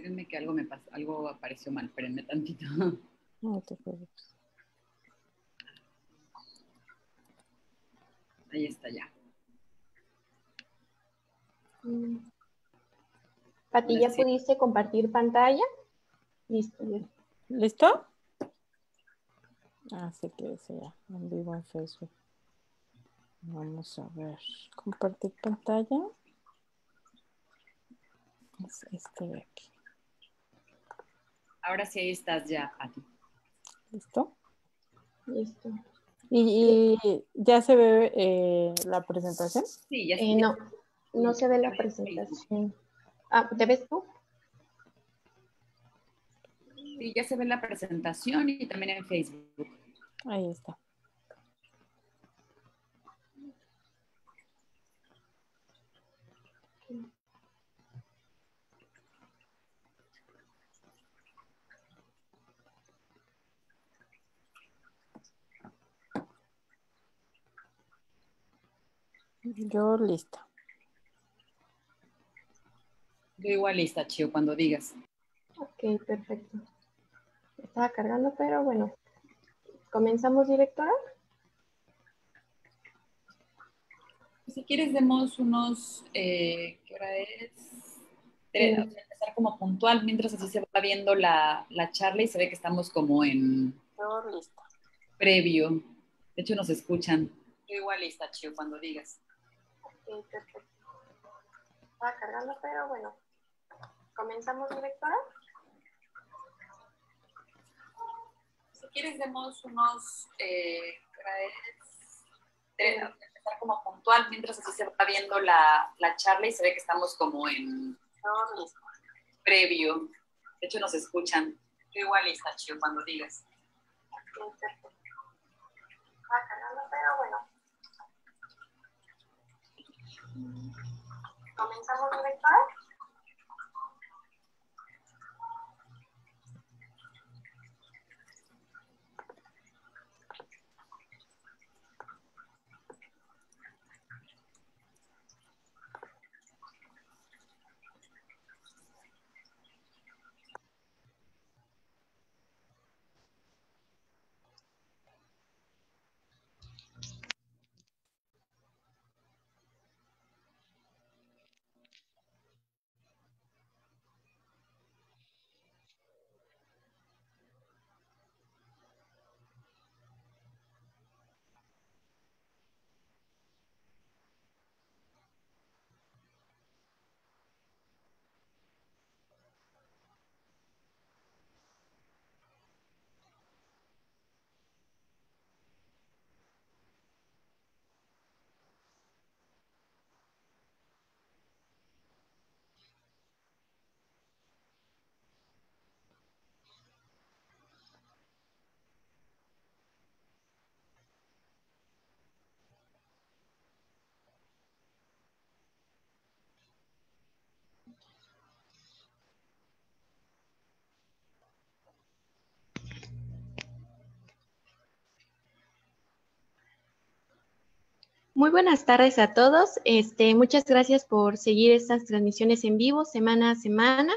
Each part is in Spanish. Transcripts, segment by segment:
espérenme que algo me pasó, algo apareció mal, espérenme tantito. Ahí está ya. Mm. Pati, ¿ya pudiste compartir pantalla? Listo. ¿Listo? Así ah, que sea ya, en vivo en Facebook. Vamos a ver, compartir pantalla. Es este de aquí. Ahora sí, ahí estás ya, aquí. Listo. ¿Y, ya se ve eh, la presentación? Sí, ya se eh, ve. No, no se ve la presentación. Ah, ¿Te ves tú? Sí, ya se ve la presentación y también en Facebook. Ahí está. Yo lista. Yo igual lista, Chio, cuando digas. Ok, perfecto. Estaba cargando, pero bueno. ¿Comenzamos, directora? Si quieres, demos unos, eh, ¿qué hora es? Eh. Empezar como puntual, mientras así se va viendo la, la charla y se ve que estamos como en... Yo lista. Previo. De hecho, nos escuchan. Yo igual lista, Chio, cuando digas. Estaba cargando, pero bueno. ¿Comenzamos, directora? Si quieres, demos unos eh, empezar como puntual, mientras así se está viendo la, charla y se ve que estamos como en previo. De hecho, nos escuchan. Qué igual está chido cuando digas. Va cargando, pero bueno. ¿Comenzamos, director Muy buenas tardes a todos. Este, muchas gracias por seguir estas transmisiones en vivo semana a semana.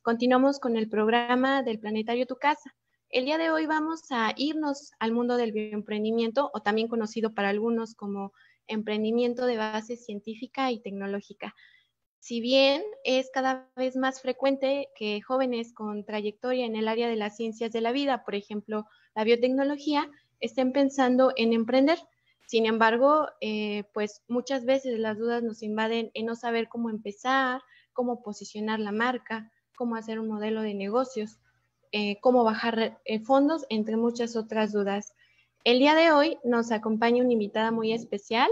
Continuamos con el programa del Planetario Tu Casa. El día de hoy vamos a irnos al mundo del bioemprendimiento o también conocido para algunos como emprendimiento de base científica y tecnológica. Si bien es cada vez más frecuente que jóvenes con trayectoria en el área de las ciencias de la vida, por ejemplo, la biotecnología, estén pensando en emprender. Sin embargo, eh, pues muchas veces las dudas nos invaden en no saber cómo empezar, cómo posicionar la marca, cómo hacer un modelo de negocios, eh, cómo bajar eh, fondos, entre muchas otras dudas. El día de hoy nos acompaña una invitada muy especial,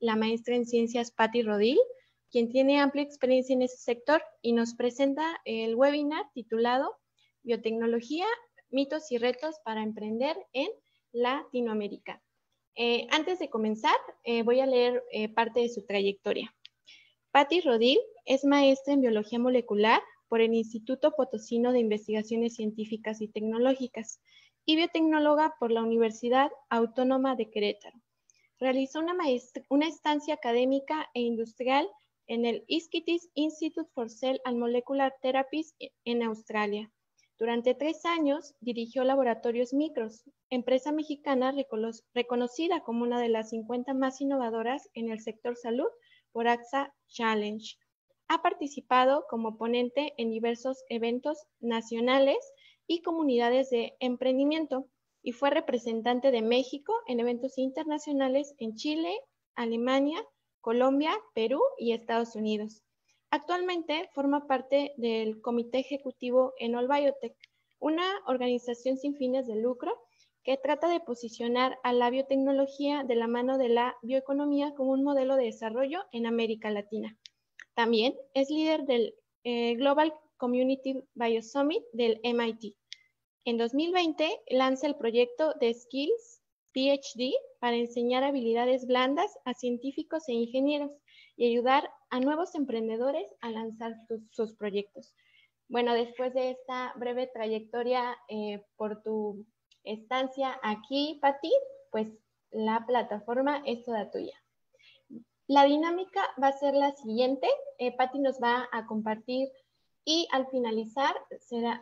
la maestra en ciencias Patti Rodil, quien tiene amplia experiencia en ese sector y nos presenta el webinar titulado Biotecnología, mitos y retos para emprender en Latinoamérica. Eh, antes de comenzar, eh, voy a leer eh, parte de su trayectoria. Patti Rodil es maestra en biología molecular por el Instituto Potosino de Investigaciones Científicas y Tecnológicas y biotecnóloga por la Universidad Autónoma de Querétaro. Realizó una, una estancia académica e industrial en el Iskitis Institute for Cell and Molecular Therapies en Australia durante tres años dirigió Laboratorios Micros, empresa mexicana reconocida como una de las 50 más innovadoras en el sector salud por AXA Challenge. Ha participado como ponente en diversos eventos nacionales y comunidades de emprendimiento y fue representante de México en eventos internacionales en Chile, Alemania, Colombia, Perú y Estados Unidos. Actualmente forma parte del comité ejecutivo All Biotech, una organización sin fines de lucro que trata de posicionar a la biotecnología de la mano de la bioeconomía como un modelo de desarrollo en América Latina. También es líder del eh, Global Community Biosummit del MIT. En 2020 lanza el proyecto de Skills PhD para enseñar habilidades blandas a científicos e ingenieros y ayudar a nuevos emprendedores a lanzar sus, proyectos. Bueno, después de esta breve trayectoria eh, por tu estancia aquí, Pati, pues la plataforma es toda tuya. La dinámica va a ser la siguiente. Eh, Patti nos va a compartir y al finalizar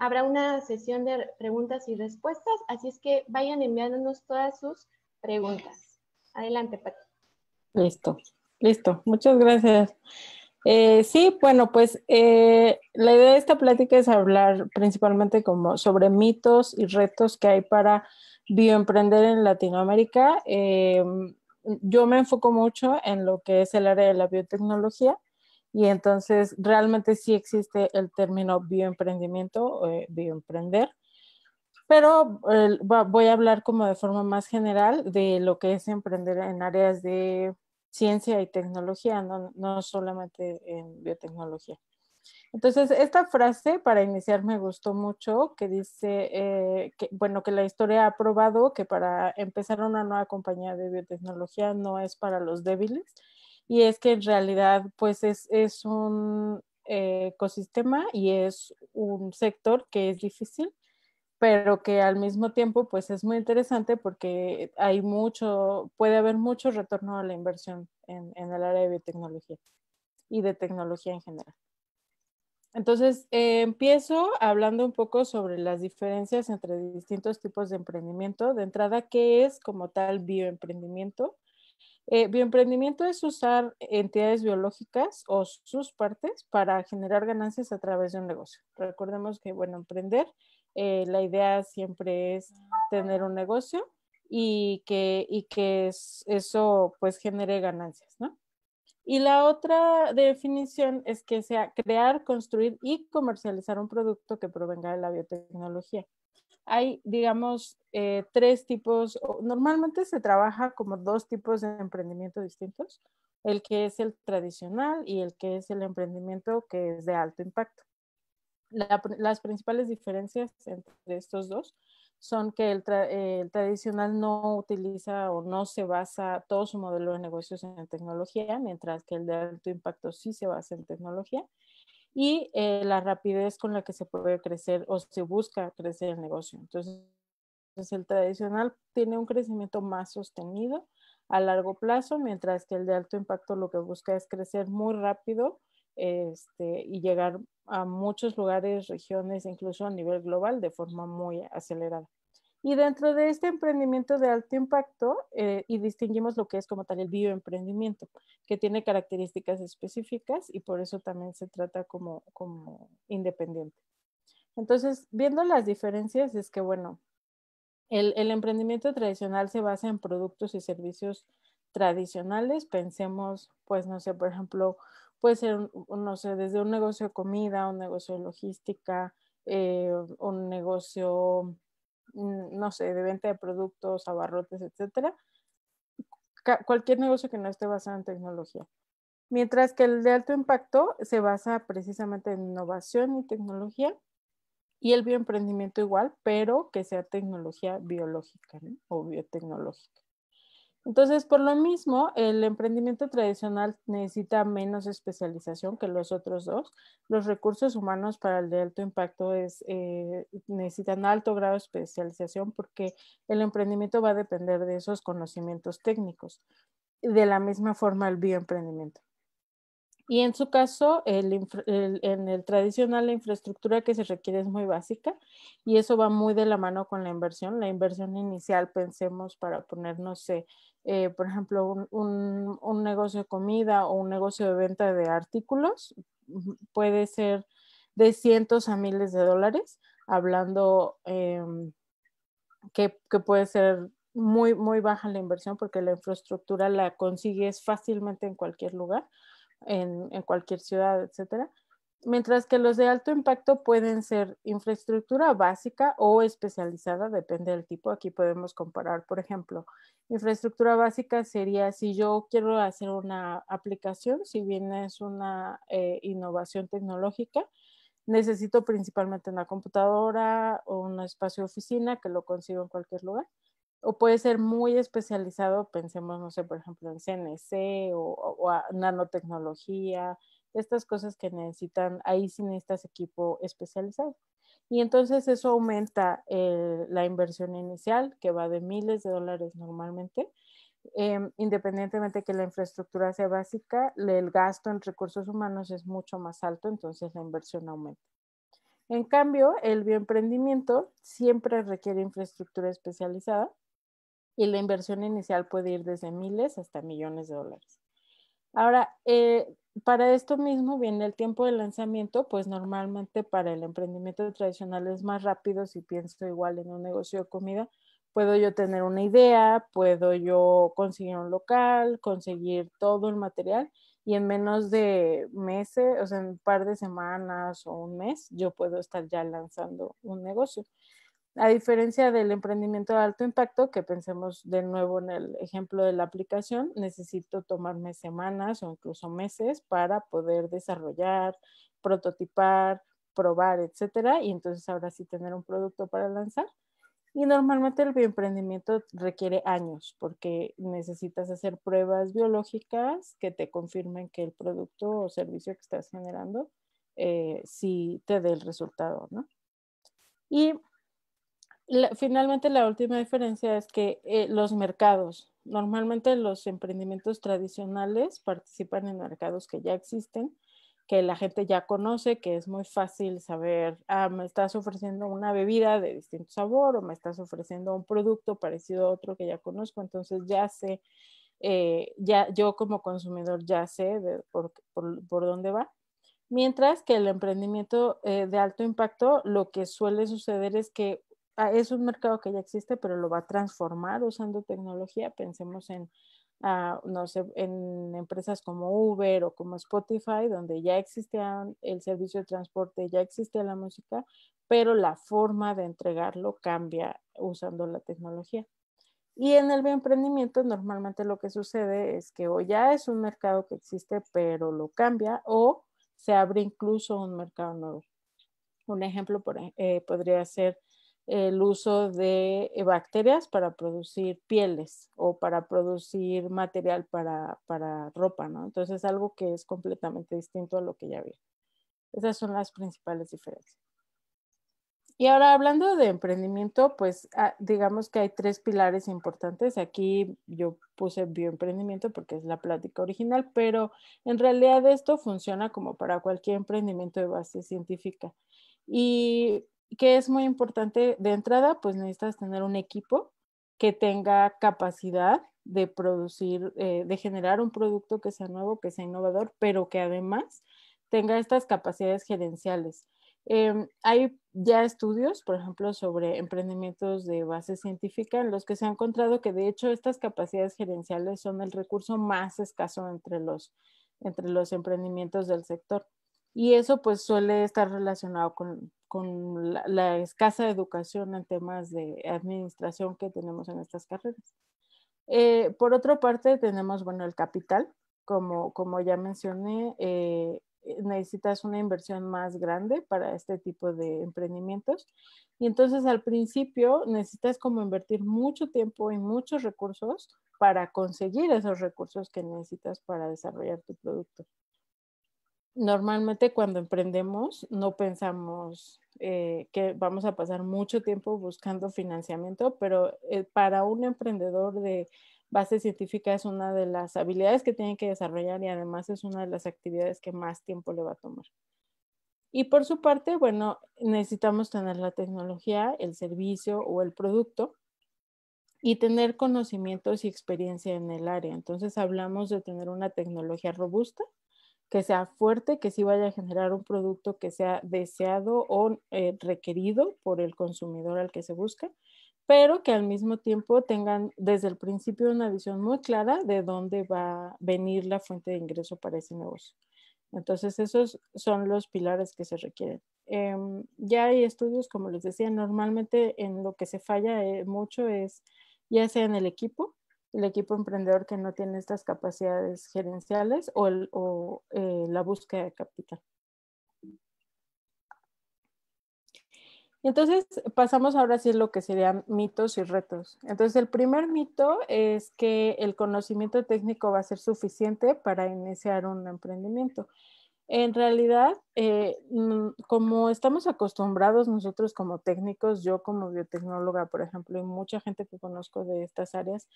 habrá una sesión de preguntas y respuestas, así es que vayan enviándonos todas sus preguntas. Adelante, Patti. Listo. Listo, muchas gracias. Eh, sí, bueno, pues eh, la idea de esta plática es hablar principalmente como sobre mitos y retos que hay para bioemprender en Latinoamérica. Eh, yo me enfoco mucho en lo que es el área de la biotecnología y entonces realmente sí existe el término bioemprendimiento o bioemprender pero voy a hablar como de forma más general de lo que es emprender en áreas de ciencia y tecnología, no, solamente en biotecnología. Entonces, esta frase para iniciar me gustó mucho, que dice, eh, que, bueno, que la historia ha probado que para empezar una nueva compañía de biotecnología no es para los débiles, y es que en realidad, pues es, un eh, ecosistema y es un sector que es difícil pero que al mismo tiempo pues es muy interesante porque hay mucho, puede haber mucho retorno a la inversión en, el área de biotecnología y de tecnología en general. Entonces, eh, empiezo hablando un poco sobre las diferencias entre distintos tipos de emprendimiento. De entrada, ¿qué es como tal bioemprendimiento? Eh, bioemprendimiento es usar entidades biológicas o sus partes para generar ganancias a través de un negocio. Recordemos que, bueno, emprender eh, la idea siempre es tener un negocio y que, que eso pues genere ganancias, ¿no? Y la otra definición es que sea crear, construir y comercializar un producto que provenga de la biotecnología. Hay, digamos, eh, tres tipos, normalmente se trabaja como dos tipos de emprendimiento distintos, el que es el tradicional y el que es el emprendimiento que es de alto impacto las principales diferencias entre estos dos son que el, tradicional no utiliza o no se basa todo su modelo de negocios en tecnología, mientras que el de alto impacto sí se basa en tecnología. Y eh, la rapidez con la que se puede crecer o se busca crecer el negocio. Entonces, pues, el tradicional tiene un crecimiento más sostenido a largo plazo, mientras que el de alto impacto lo que busca es crecer muy rápido este, y llegar a muchos lugares, regiones, incluso a nivel global, de forma muy acelerada. Y dentro de este emprendimiento de alto impacto, eh, y distinguimos lo que es como tal el bioemprendimiento, que tiene características específicas y por eso también se trata como, independiente. Entonces, viendo las diferencias, es que, bueno, el, el emprendimiento tradicional se basa en productos y servicios tradicionales, pensemos, pues no sé, por ejemplo, puede ser, no sé, desde un negocio de comida, un negocio de logística, eh, un negocio, mm, no sé, de venta de productos, abarrotes, etcétera. Cualquier negocio que no esté basado en tecnología. Mientras que el de alto impacto se basa precisamente en innovación y tecnología y el bioemprendimiento igual, pero que sea tecnología biológica o biotecnológica. Entonces, por lo mismo, el emprendimiento tradicional necesita menos especialización que los otros dos. Los recursos humanos para el de alto impacto es, eh, necesitan alto grado de especialización porque el emprendimiento va a depender de esos conocimientos técnicos. De la misma forma, el bioemprendimiento. Y en su caso, el en el tradicional, la infraestructura que se requiere es muy básica y eso va muy de la mano con la inversión. La inversión inicial, pensemos, para ponernos, eh, eh, por ejemplo, un, un, negocio de comida o un negocio de venta de artículos puede ser de cientos a miles de dólares, hablando em, que, que, puede ser muy, muy baja la inversión porque la infraestructura la consigues fácilmente en cualquier lugar, en, en cualquier ciudad, etcétera mientras que los de alto impacto pueden ser infraestructura básica o especializada, depende del tipo. Aquí podemos comparar, por ejemplo, infraestructura básica sería si yo quiero hacer una aplicación, si bien es una eh, innovación tecnológica, necesito principalmente una computadora o un espacio de oficina que lo consigo en cualquier lugar. O puede ser muy especializado, pensemos, no sé, por ejemplo, en CNC o, nanotecnología, estas cosas que necesitan, ahí sí necesitas equipo especializado. Y entonces eso aumenta la inversión inicial, que va de miles de dólares normalmente, eh, independientemente que la infraestructura sea básica, el gasto en recursos humanos es mucho más alto, entonces la inversión aumenta. En cambio, el bioemprendimiento siempre requiere infraestructura especializada y la inversión inicial puede ir desde miles hasta millones de dólares. Ahora, eh, para esto mismo viene el tiempo de lanzamiento, pues normalmente para el emprendimiento tradicional es más rápido si pienso igual en un negocio de comida. Puedo yo tener una idea, puedo yo conseguir un local, conseguir todo el material y en menos de meses, o sea, en un par de semanas o un mes, yo puedo estar ya lanzando un negocio. A diferencia del emprendimiento de alto impacto, que pensemos de nuevo en el ejemplo de la aplicación, necesito tomarme semanas o incluso meses para poder desarrollar, prototipar, probar, etcétera, y entonces ahora sí tener un producto para lanzar. Y normalmente el bioemprendimiento requiere años porque necesitas hacer pruebas biológicas que te confirmen que el producto o servicio que estás generando eh, sí te dé el resultado, ¿no? Y finalmente, la última diferencia es que eh, los mercados, normalmente los emprendimientos tradicionales participan en mercados que ya existen, que la gente ya conoce, que es muy fácil saber, ah, me estás ofreciendo una bebida de distinto sabor o me estás ofreciendo un producto parecido a otro que ya conozco, entonces ya sé, eh, ya yo como consumidor ya sé por, dónde va. Mientras que el emprendimiento eh, de alto impacto, lo que suele suceder es que Ah, es un mercado que ya existe, pero lo va a transformar usando tecnología. Pensemos en, ah, no sé, en empresas como Uber o como Spotify, donde ya existía el servicio de transporte, ya existe la música, pero la forma de entregarlo cambia usando la tecnología. Y en el emprendimiento normalmente lo que sucede es que o ya es un mercado que existe, pero lo cambia, o se abre incluso un mercado nuevo. Un ejemplo eh, podría ser el uso de eh, bacterias para producir pieles o para producir material para, para ropa, ¿no? Entonces es algo que es completamente distinto a lo que ya había. Esas son las principales diferencias. Y ahora hablando de emprendimiento, pues ah, digamos que hay tres pilares importantes. Aquí yo puse bioemprendimiento porque es la plática original, pero en realidad esto funciona como para cualquier emprendimiento de base científica. Y que es muy importante de entrada, pues necesitas tener un equipo que tenga capacidad de producir, eh, de generar un producto que sea nuevo, que sea innovador, pero que además tenga estas capacidades gerenciales. Em, hay ya estudios, por ejemplo, sobre emprendimientos de base científica en los que se ha encontrado que de hecho estas capacidades gerenciales son el recurso más escaso entre los, entre los emprendimientos del sector. Y eso pues suele estar relacionado con, la, escasa educación en temas de administración que tenemos en estas carreras. Eh, por otra parte, tenemos, bueno, el capital, como, ya mencioné, eh, necesitas una inversión más grande para este tipo de emprendimientos. Y entonces al principio necesitas como invertir mucho tiempo y muchos recursos para conseguir esos recursos que necesitas para desarrollar tu producto normalmente cuando emprendemos no pensamos eh, que vamos a pasar mucho tiempo buscando financiamiento, pero eh, para un emprendedor de base científica es una de las habilidades que tiene que desarrollar y además es una de las actividades que más tiempo le va a tomar. Y por su parte, bueno, necesitamos tener la tecnología, el servicio o el producto y tener conocimientos y experiencia en el área. Entonces hablamos de tener una tecnología robusta, que sea fuerte, que sí vaya a generar un producto que sea deseado o eh, requerido por el consumidor al que se busca, pero que al mismo tiempo tengan desde el principio una visión muy clara de dónde va a venir la fuente de ingreso para ese negocio. Entonces, esos son los pilares que se requieren. Em, ya hay estudios, como les decía, normalmente en lo que se falla eh, mucho es ya sea en el equipo, el equipo emprendedor que no tiene estas capacidades gerenciales o, eh, la búsqueda de capital. Entonces, pasamos ahora sí a lo que serían mitos y retos. Entonces, el primer mito es que el conocimiento técnico va a ser suficiente para iniciar un emprendimiento. En realidad, eh, mm, como estamos acostumbrados nosotros como técnicos, yo como biotecnóloga, por ejemplo, y mucha gente que conozco de estas áreas,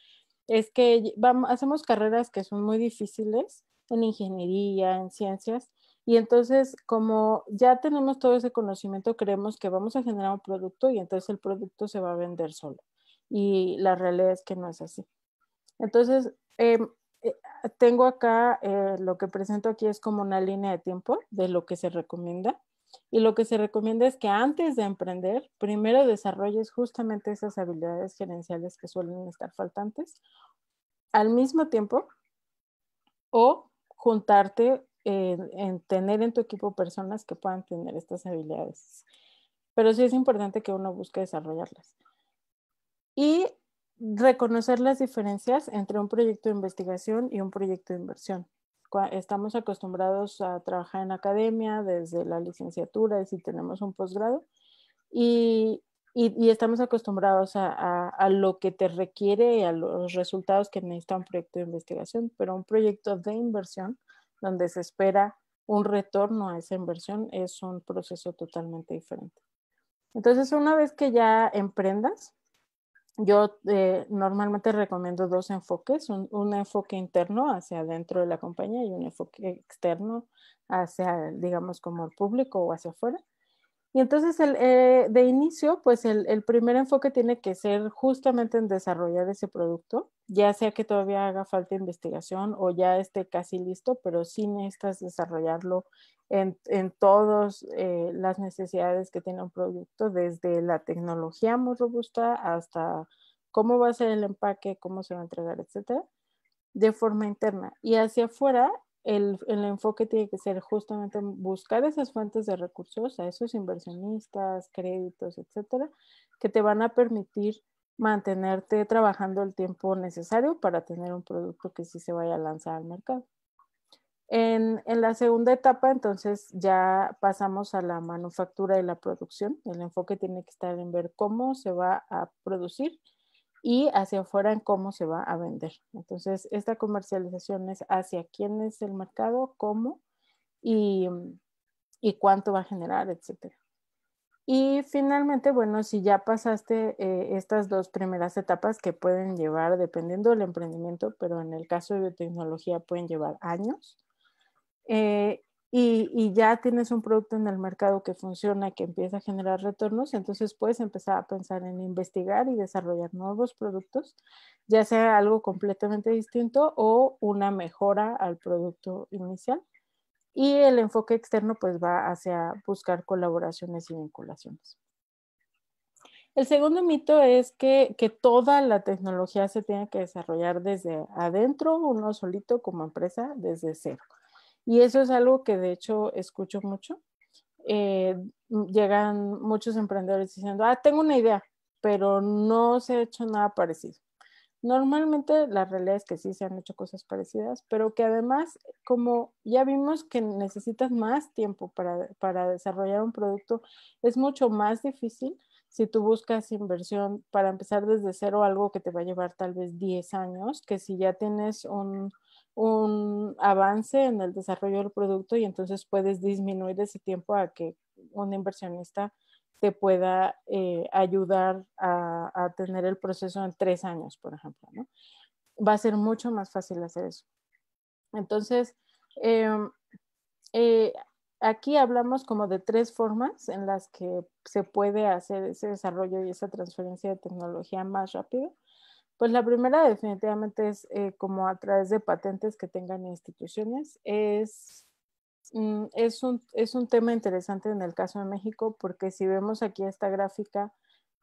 es que hacemos carreras que son muy difíciles en ingeniería, en ciencias, y entonces como ya tenemos todo ese conocimiento, creemos que vamos a generar un producto y entonces el producto se va a vender solo. Y la realidad es que no es así. Entonces, em, eh, tengo acá, eh, lo que presento aquí es como una línea de tiempo de lo que se recomienda. Y lo que se recomienda es que antes de emprender, primero desarrolles justamente esas habilidades gerenciales que suelen estar faltantes al mismo tiempo o juntarte en, en tener en tu equipo personas que puedan tener estas habilidades. Pero sí es importante que uno busque desarrollarlas. Y reconocer las diferencias entre un proyecto de investigación y un proyecto de inversión. Estamos acostumbrados a trabajar en academia desde la licenciatura y si tenemos un posgrado y, estamos acostumbrados a, a, lo que te requiere y a los resultados que necesita un proyecto de investigación, pero un proyecto de inversión donde se espera un retorno a esa inversión es un proceso totalmente diferente. Entonces, una vez que ya emprendas, yo eh, normalmente recomiendo dos enfoques, un, un, enfoque interno hacia dentro de la compañía y un enfoque externo hacia, digamos, como el público o hacia afuera. Y entonces, eh, de inicio, pues el, primer enfoque tiene que ser justamente en desarrollar ese producto, ya sea que todavía haga falta investigación o ya esté casi listo, pero sin estas desarrollarlo en, en todas eh, las necesidades que tiene un producto, desde la tecnología muy robusta hasta cómo va a ser el empaque, cómo se va a entregar, etcétera, de forma interna. Y hacia afuera el, enfoque tiene que ser justamente buscar esas fuentes de recursos, a esos inversionistas, créditos, etcétera, que te van a permitir mantenerte trabajando el tiempo necesario para tener un producto que sí se vaya a lanzar al mercado. En, en la segunda etapa, entonces, ya pasamos a la manufactura y la producción. El enfoque tiene que estar en ver cómo se va a producir y hacia afuera en cómo se va a vender. Entonces, esta comercialización es hacia quién es el mercado, cómo y, y cuánto va a generar, etc. Y finalmente, bueno, si ya pasaste eh, estas dos primeras etapas que pueden llevar, dependiendo del emprendimiento, pero en el caso de biotecnología pueden llevar años, eh, y, ya tienes un producto en el mercado que funciona, que empieza a generar retornos, entonces puedes empezar a pensar en investigar y desarrollar nuevos productos, ya sea algo completamente distinto o una mejora al producto inicial. Y el enfoque externo pues va hacia buscar colaboraciones y vinculaciones. El segundo mito es que, que, toda la tecnología se tiene que desarrollar desde adentro, uno solito como empresa, desde cero. Y eso es algo que de hecho escucho mucho. Eh, llegan muchos emprendedores diciendo, ah, tengo una idea, pero no se ha hecho nada parecido. Normalmente la realidad es que sí se han hecho cosas parecidas, pero que además, como ya vimos que necesitas más tiempo para, para desarrollar un producto, es mucho más difícil si tú buscas inversión para empezar desde cero, algo que te va a llevar tal vez 10 años, que si ya tienes un, un avance en el desarrollo del producto y entonces puedes disminuir ese tiempo a que un inversionista te pueda eh, ayudar a, tener el proceso en tres años, por ejemplo. Va a ser mucho más fácil hacer eso. Entonces, em, eh, aquí hablamos como de tres formas en las que se puede hacer ese desarrollo y esa transferencia de tecnología más rápido. Pues la primera definitivamente es eh, como a través de patentes que tengan instituciones. Es, mm, es, un, es un tema interesante en el caso de México porque si vemos aquí esta gráfica,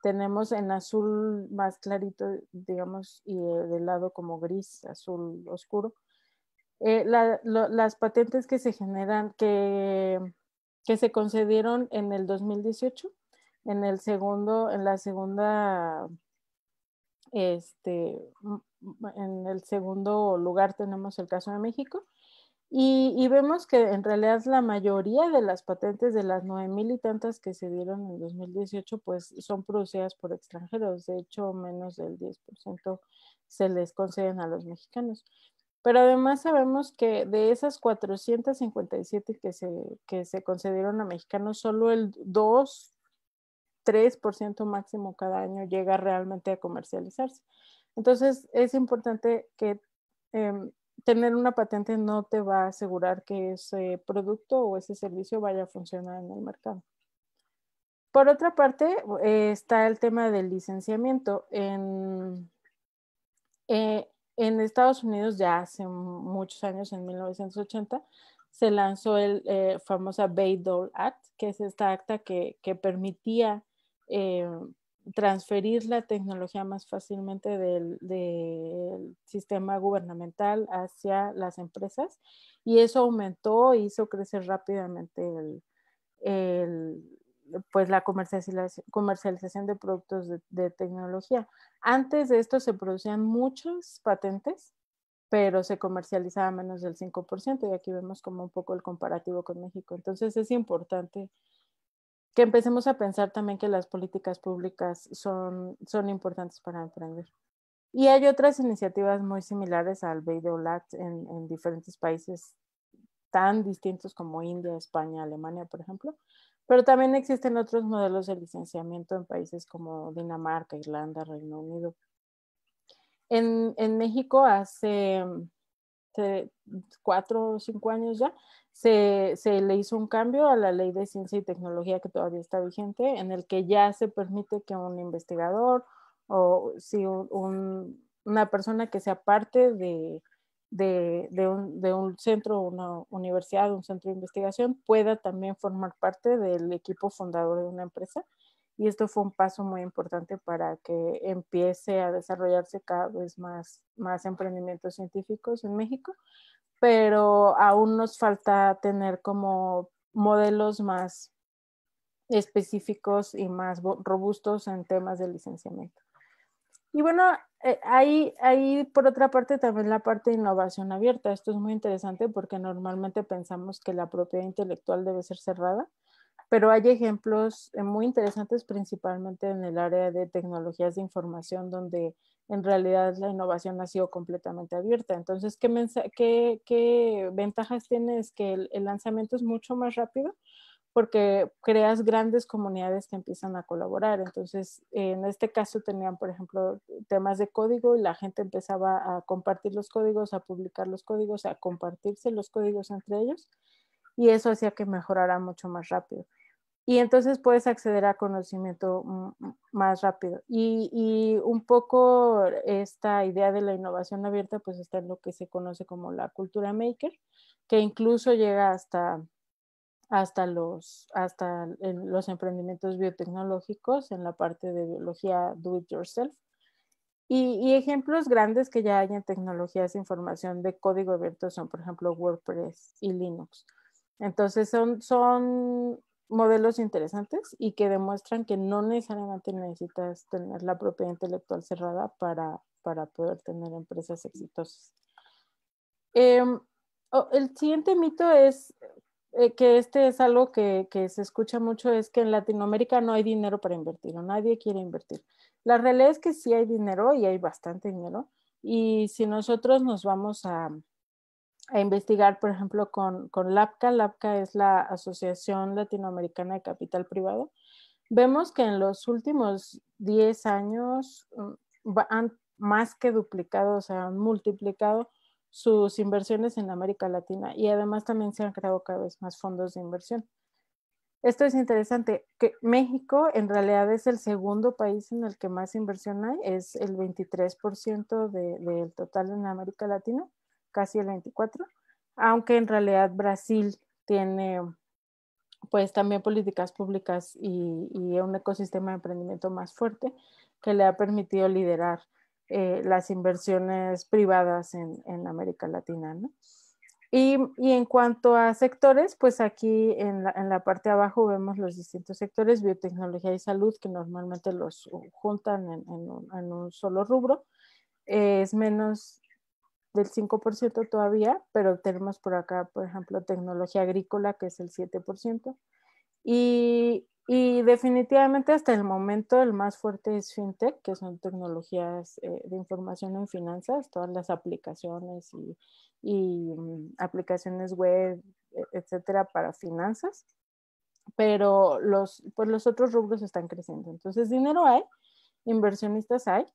tenemos en azul más clarito, digamos, y del lado como gris, azul oscuro, eh, las patentes que se generan, que, que se concedieron en el 2018, en el segundo, en la segunda este, en el segundo lugar tenemos el caso de México. Y, vemos que en realidad la mayoría de las patentes de las nueve y tantas que se dieron en 2018, pues son producidas por extranjeros. De hecho, menos del 10% se les conceden a los mexicanos. Pero además sabemos que de esas 457 que se, que se concedieron a mexicanos, solo el 2 3% máximo cada año llega realmente a comercializarse. Entonces, es importante que em, tener una patente no te va a asegurar que ese producto o ese servicio vaya a funcionar en el mercado. Por otra parte, eh, está el tema del licenciamiento. En, eh, en Estados Unidos ya hace muchos años, en 1980, se lanzó el eh, famosa Bay Doll Act, que es esta acta que, que permitía eh, transferir la tecnología más fácilmente del, sistema gubernamental hacia las empresas y eso aumentó hizo crecer rápidamente el, pues la comercialización de productos de, de tecnología. Antes de esto se producían muchas patentes, pero se comercializaba menos del 5% y aquí vemos como un poco el comparativo con México. Entonces es importante que empecemos a pensar también que las políticas públicas son, son importantes para emprender. Y hay otras iniciativas muy similares al BeideOLAT en, en diferentes países tan distintos como India, España, Alemania, por ejemplo, pero también existen otros modelos de licenciamiento en países como Dinamarca, Irlanda, Reino Unido. En, en México hace este, cuatro o cinco años ya, se, le hizo un cambio a la ley de ciencia y tecnología que todavía está vigente, en el que ya se permite que un investigador o si una persona que sea parte de, un, de, un, centro, una universidad, un centro de investigación, pueda también formar parte del equipo fundador de una empresa y esto fue un paso muy importante para que empiece a desarrollarse cada vez más, más emprendimientos científicos en México, pero aún nos falta tener como modelos más específicos y más robustos en temas de licenciamiento. Y bueno, eh, ahí, ahí, por otra parte también la parte de innovación abierta. Esto es muy interesante porque normalmente pensamos que la propiedad intelectual debe ser cerrada, pero hay ejemplos eh, muy interesantes, principalmente en el área de tecnologías de información, donde en realidad la innovación ha sido completamente abierta. Entonces, ¿qué, qué, qué ventajas tienes? Que el, lanzamiento es mucho más rápido porque creas grandes comunidades que empiezan a colaborar. Entonces, en este caso tenían, por ejemplo, temas de código y la gente empezaba a compartir los códigos, a publicar los códigos, a compartirse los códigos entre ellos y eso hacía que mejorara mucho más rápido y entonces puedes acceder a conocimiento mm, mm, más rápido. Y, un poco esta idea de la innovación abierta pues está en lo que se conoce como la cultura maker, que incluso llega hasta, hasta, los, hasta los emprendimientos biotecnológicos en la parte de biología do it yourself. Y, ejemplos grandes que ya hay en tecnologías de información de código abierto son, por ejemplo, WordPress y Linux. Entonces son, son modelos interesantes y que demuestran que no necesariamente necesitas tener la propiedad intelectual cerrada para, para poder tener empresas exitosas. Em, el siguiente mito es eh, que este es algo que, que, se escucha mucho, es que en Latinoamérica no hay dinero para invertir o nadie quiere invertir. La realidad es que sí hay dinero y hay bastante dinero. Y si nosotros nos vamos a, a investigar, por ejemplo, con, con LAPCA. LAPCA es la Asociación Latinoamericana de Capital Privado. Vemos que en los últimos 10 años mm, han más que duplicado, o sea, han multiplicado sus inversiones en América Latina y además también se han creado cada vez más fondos de inversión. Esto es interesante, que México en realidad es el segundo país en el que más inversión hay, es el 23% del total en América Latina casi el 24, aunque en realidad Brasil tiene pues también políticas públicas y, un ecosistema de emprendimiento más fuerte que le ha permitido liderar eh, las inversiones privadas en, América Latina. Y, en cuanto a sectores, pues aquí en la, parte de abajo vemos los distintos sectores, biotecnología y salud, que normalmente los juntan en, un, solo rubro. es menos del 5% todavía, pero tenemos por acá, por ejemplo, tecnología agrícola, que es el 7%. Y, y definitivamente hasta el momento el más fuerte es FinTech, que son tecnologías eh, de información en finanzas, todas las aplicaciones y, mm, aplicaciones web, e, etcétera, para finanzas. Pero los, pues los otros rubros están creciendo. Entonces, dinero hay, inversionistas hay,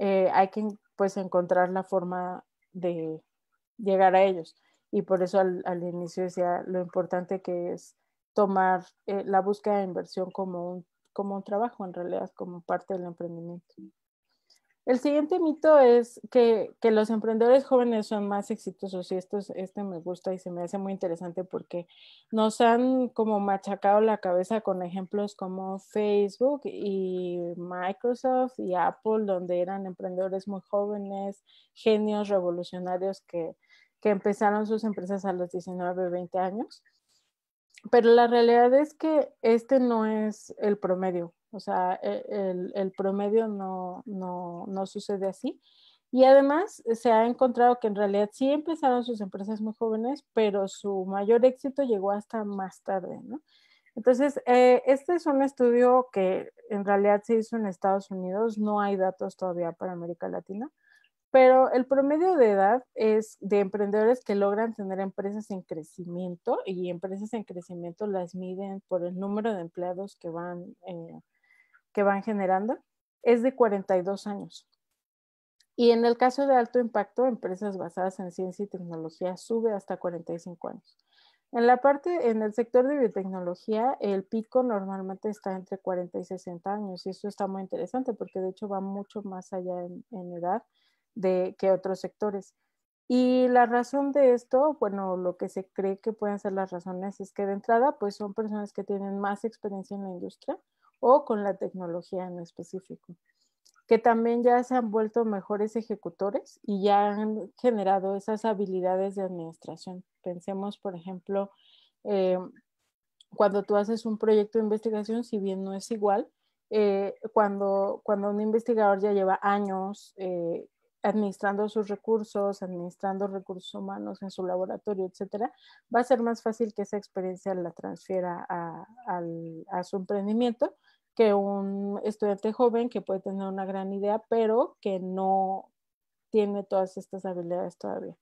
eh, hay que pues encontrar la forma de llegar a ellos. Y por eso al, inicio decía lo importante que es tomar eh, la búsqueda de inversión como como un trabajo, en realidad, como parte del emprendimiento. El siguiente mito es que, los emprendedores jóvenes son más exitosos y esto este me gusta y se me hace muy interesante porque nos han como machacado la cabeza con ejemplos como Facebook y Microsoft y Apple, donde eran emprendedores muy jóvenes, genios revolucionarios que, que empezaron sus empresas a los 19, 20 años pero la realidad es que este no es el promedio, o sea, e, el, promedio no, sucede así. Y además eh, se ha encontrado que en realidad sí empezaron sus empresas muy jóvenes, pero su mayor éxito llegó hasta más tarde, ¿no? Entonces, eh, este es un estudio que en realidad se hizo en Estados Unidos, no hay datos todavía para América Latina, pero el promedio de edad es de emprendedores que logran tener empresas en crecimiento y empresas en crecimiento las miden por el número de empleados que van, eh, que van generando, es de 42 años. Y en el caso de alto impacto, empresas basadas en ciencia y tecnología sube hasta 45 años. En la parte, en el sector de biotecnología, el pico normalmente está entre 40 y 60 años y eso está muy interesante porque de hecho va mucho más allá en edad de, que otros sectores. Y la razón de esto, bueno, lo que se cree que pueden ser las razones es que de entrada, pues son personas que tienen más experiencia en la industria o con la tecnología en específico, que también ya se han vuelto mejores ejecutores y ya han generado esas habilidades de administración. Pensemos, por ejemplo, eh, cuando tú haces un proyecto de investigación, si bien no es igual, eh, cuando, cuando un investigador ya lleva años eh, administrando sus recursos, administrando recursos humanos en su laboratorio, etcétera, va a ser más fácil que esa experiencia la transfiera a, su emprendimiento que un estudiante joven que puede tener una gran idea, pero que no tiene todas estas habilidades todavía.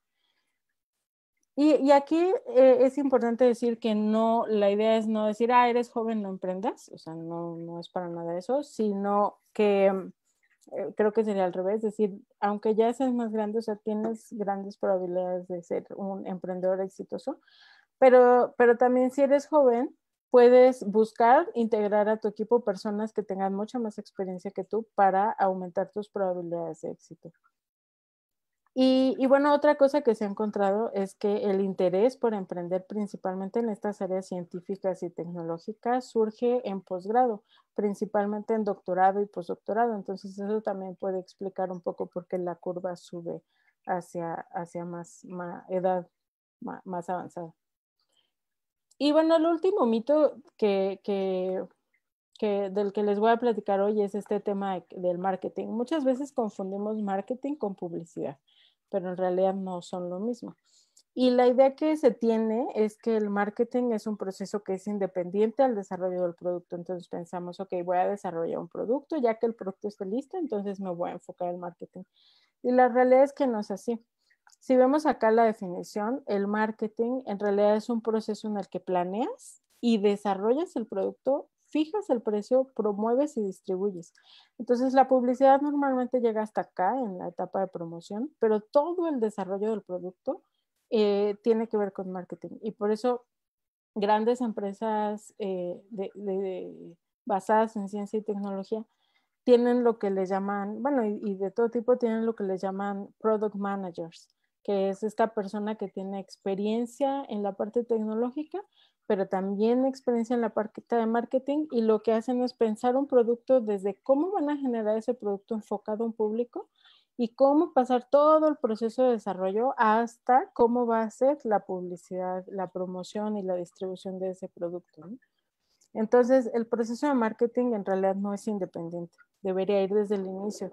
Y, aquí eh, es importante decir que no, la idea es no decir, ah, eres joven, no emprendas, o sea, no, no es para nada eso, sino que eh, creo que sería al revés, es decir, aunque ya seas más grande, o sea, tienes grandes probabilidades de ser un emprendedor exitoso, pero, pero también si eres joven, puedes buscar integrar a tu equipo personas que tengan mucha más experiencia que tú para aumentar tus probabilidades de éxito. Y, bueno, otra cosa que se ha encontrado es que el interés por emprender principalmente en estas áreas científicas y tecnológicas surge en posgrado, principalmente en doctorado y postdoctorado. Entonces eso también puede explicar un poco por qué la curva sube hacia, hacia más, edad más, avanzada. Y bueno, el último mito que que, del que les voy a platicar hoy es este tema del marketing. Muchas veces confundimos marketing con publicidad pero en realidad no son lo mismo. Y la idea que se tiene es que el marketing es un proceso que es independiente al desarrollo del producto. Entonces pensamos, ok, voy a desarrollar un producto, ya que el producto está listo, entonces me voy a enfocar en marketing. Y la realidad es que no es así. Si vemos acá la definición, el marketing en realidad es un proceso en el que planeas y desarrollas el producto fijas el precio, promueves y distribuyes. Entonces la publicidad normalmente llega hasta acá en la etapa de promoción, pero todo el desarrollo del producto eh, tiene que ver con marketing. Y por eso grandes empresas eh, de, basadas en ciencia y tecnología tienen lo que le llaman, bueno, y, y de todo tipo tienen lo que le llaman product managers, que es esta persona que tiene experiencia en la parte tecnológica, pero también experiencia en la parte de marketing y lo que hacen es pensar un producto desde cómo van a generar ese producto enfocado a un público y cómo pasar todo el proceso de desarrollo hasta cómo va a ser la publicidad, la promoción y la distribución de ese producto. Entonces, el proceso de marketing en realidad no es independiente, debería ir desde el inicio.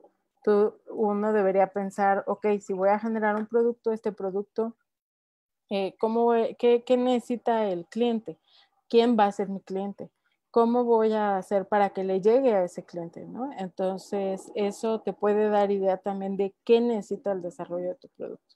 uno debería pensar, ok, si voy a generar un producto, este producto eh, cómo, qué, qué, necesita el cliente, quién va a ser mi cliente, cómo voy a hacer para que le llegue a ese cliente, ¿no? Entonces, eso te puede dar idea también de qué necesita el desarrollo de tu producto.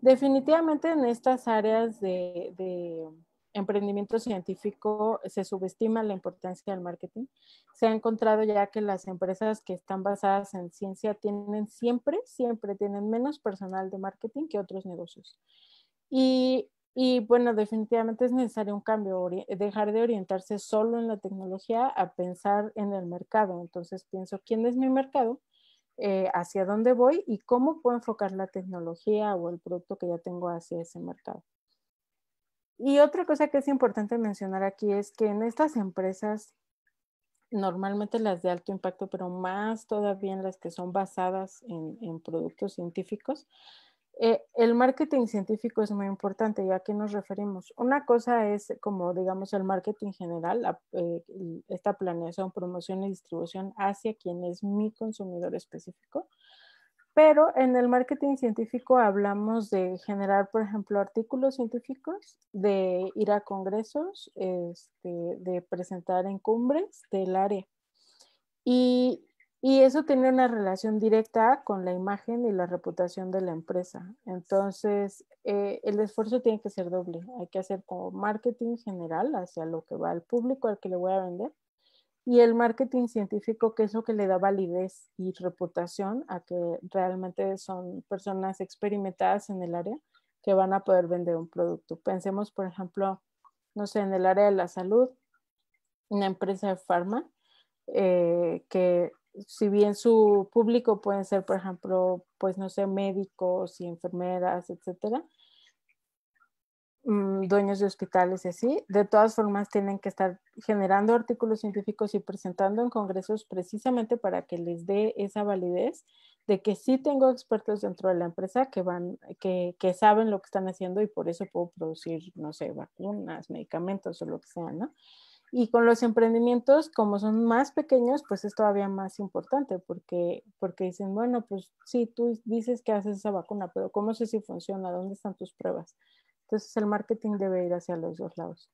Definitivamente en estas áreas de, de emprendimiento científico se subestima la importancia del marketing. Se ha encontrado ya que las empresas que están basadas en ciencia tienen siempre, siempre tienen menos personal de marketing que otros negocios. Y, y bueno, definitivamente es necesario un cambio, dejar de orientarse solo en la tecnología a pensar en el mercado. Entonces pienso, ¿quién es mi mercado? Eh, hacia dónde voy y cómo puedo enfocar la tecnología o el producto que ya tengo hacia ese mercado. Y otra cosa que es importante mencionar aquí es que en estas empresas, normalmente las de alto impacto, pero más todavía en las que son basadas en, en productos científicos, eh, el marketing científico es muy importante y a qué nos referimos. Una cosa es como, digamos, el marketing general, eh, esta planeación, promoción y distribución hacia quien es mi consumidor específico. Pero en el marketing científico hablamos de generar, por ejemplo, artículos científicos, de ir a congresos, este, de presentar en cumbres del área. Y y eso tiene una relación directa con la imagen y la reputación de la empresa. Entonces, eh, el esfuerzo tiene que ser doble. Hay que hacer como marketing general hacia lo que va al público al que le voy a vender y el marketing científico, que es lo que le da validez y reputación a que realmente son personas experimentadas en el área que van a poder vender un producto. Pensemos, por ejemplo, no sé, en el área de la salud, una empresa de farma eh, que si bien su público pueden ser, por ejemplo, pues no sé, médicos y enfermeras, etcétera, mm, dueños de hospitales y así, de todas formas tienen que estar generando artículos científicos y presentando en congresos precisamente para que les dé esa validez de que sí tengo expertos dentro de la empresa que que saben lo que están haciendo y por eso puedo producir, no sé, vacunas, medicamentos o lo que sea, ¿no? Y con los emprendimientos, como son más pequeños, pues es todavía más importante porque, porque dicen, bueno, pues sí, tú dices que haces esa vacuna, pero ¿cómo sé si funciona? ¿Dónde están tus pruebas? Entonces el marketing debe ir hacia los dos lados.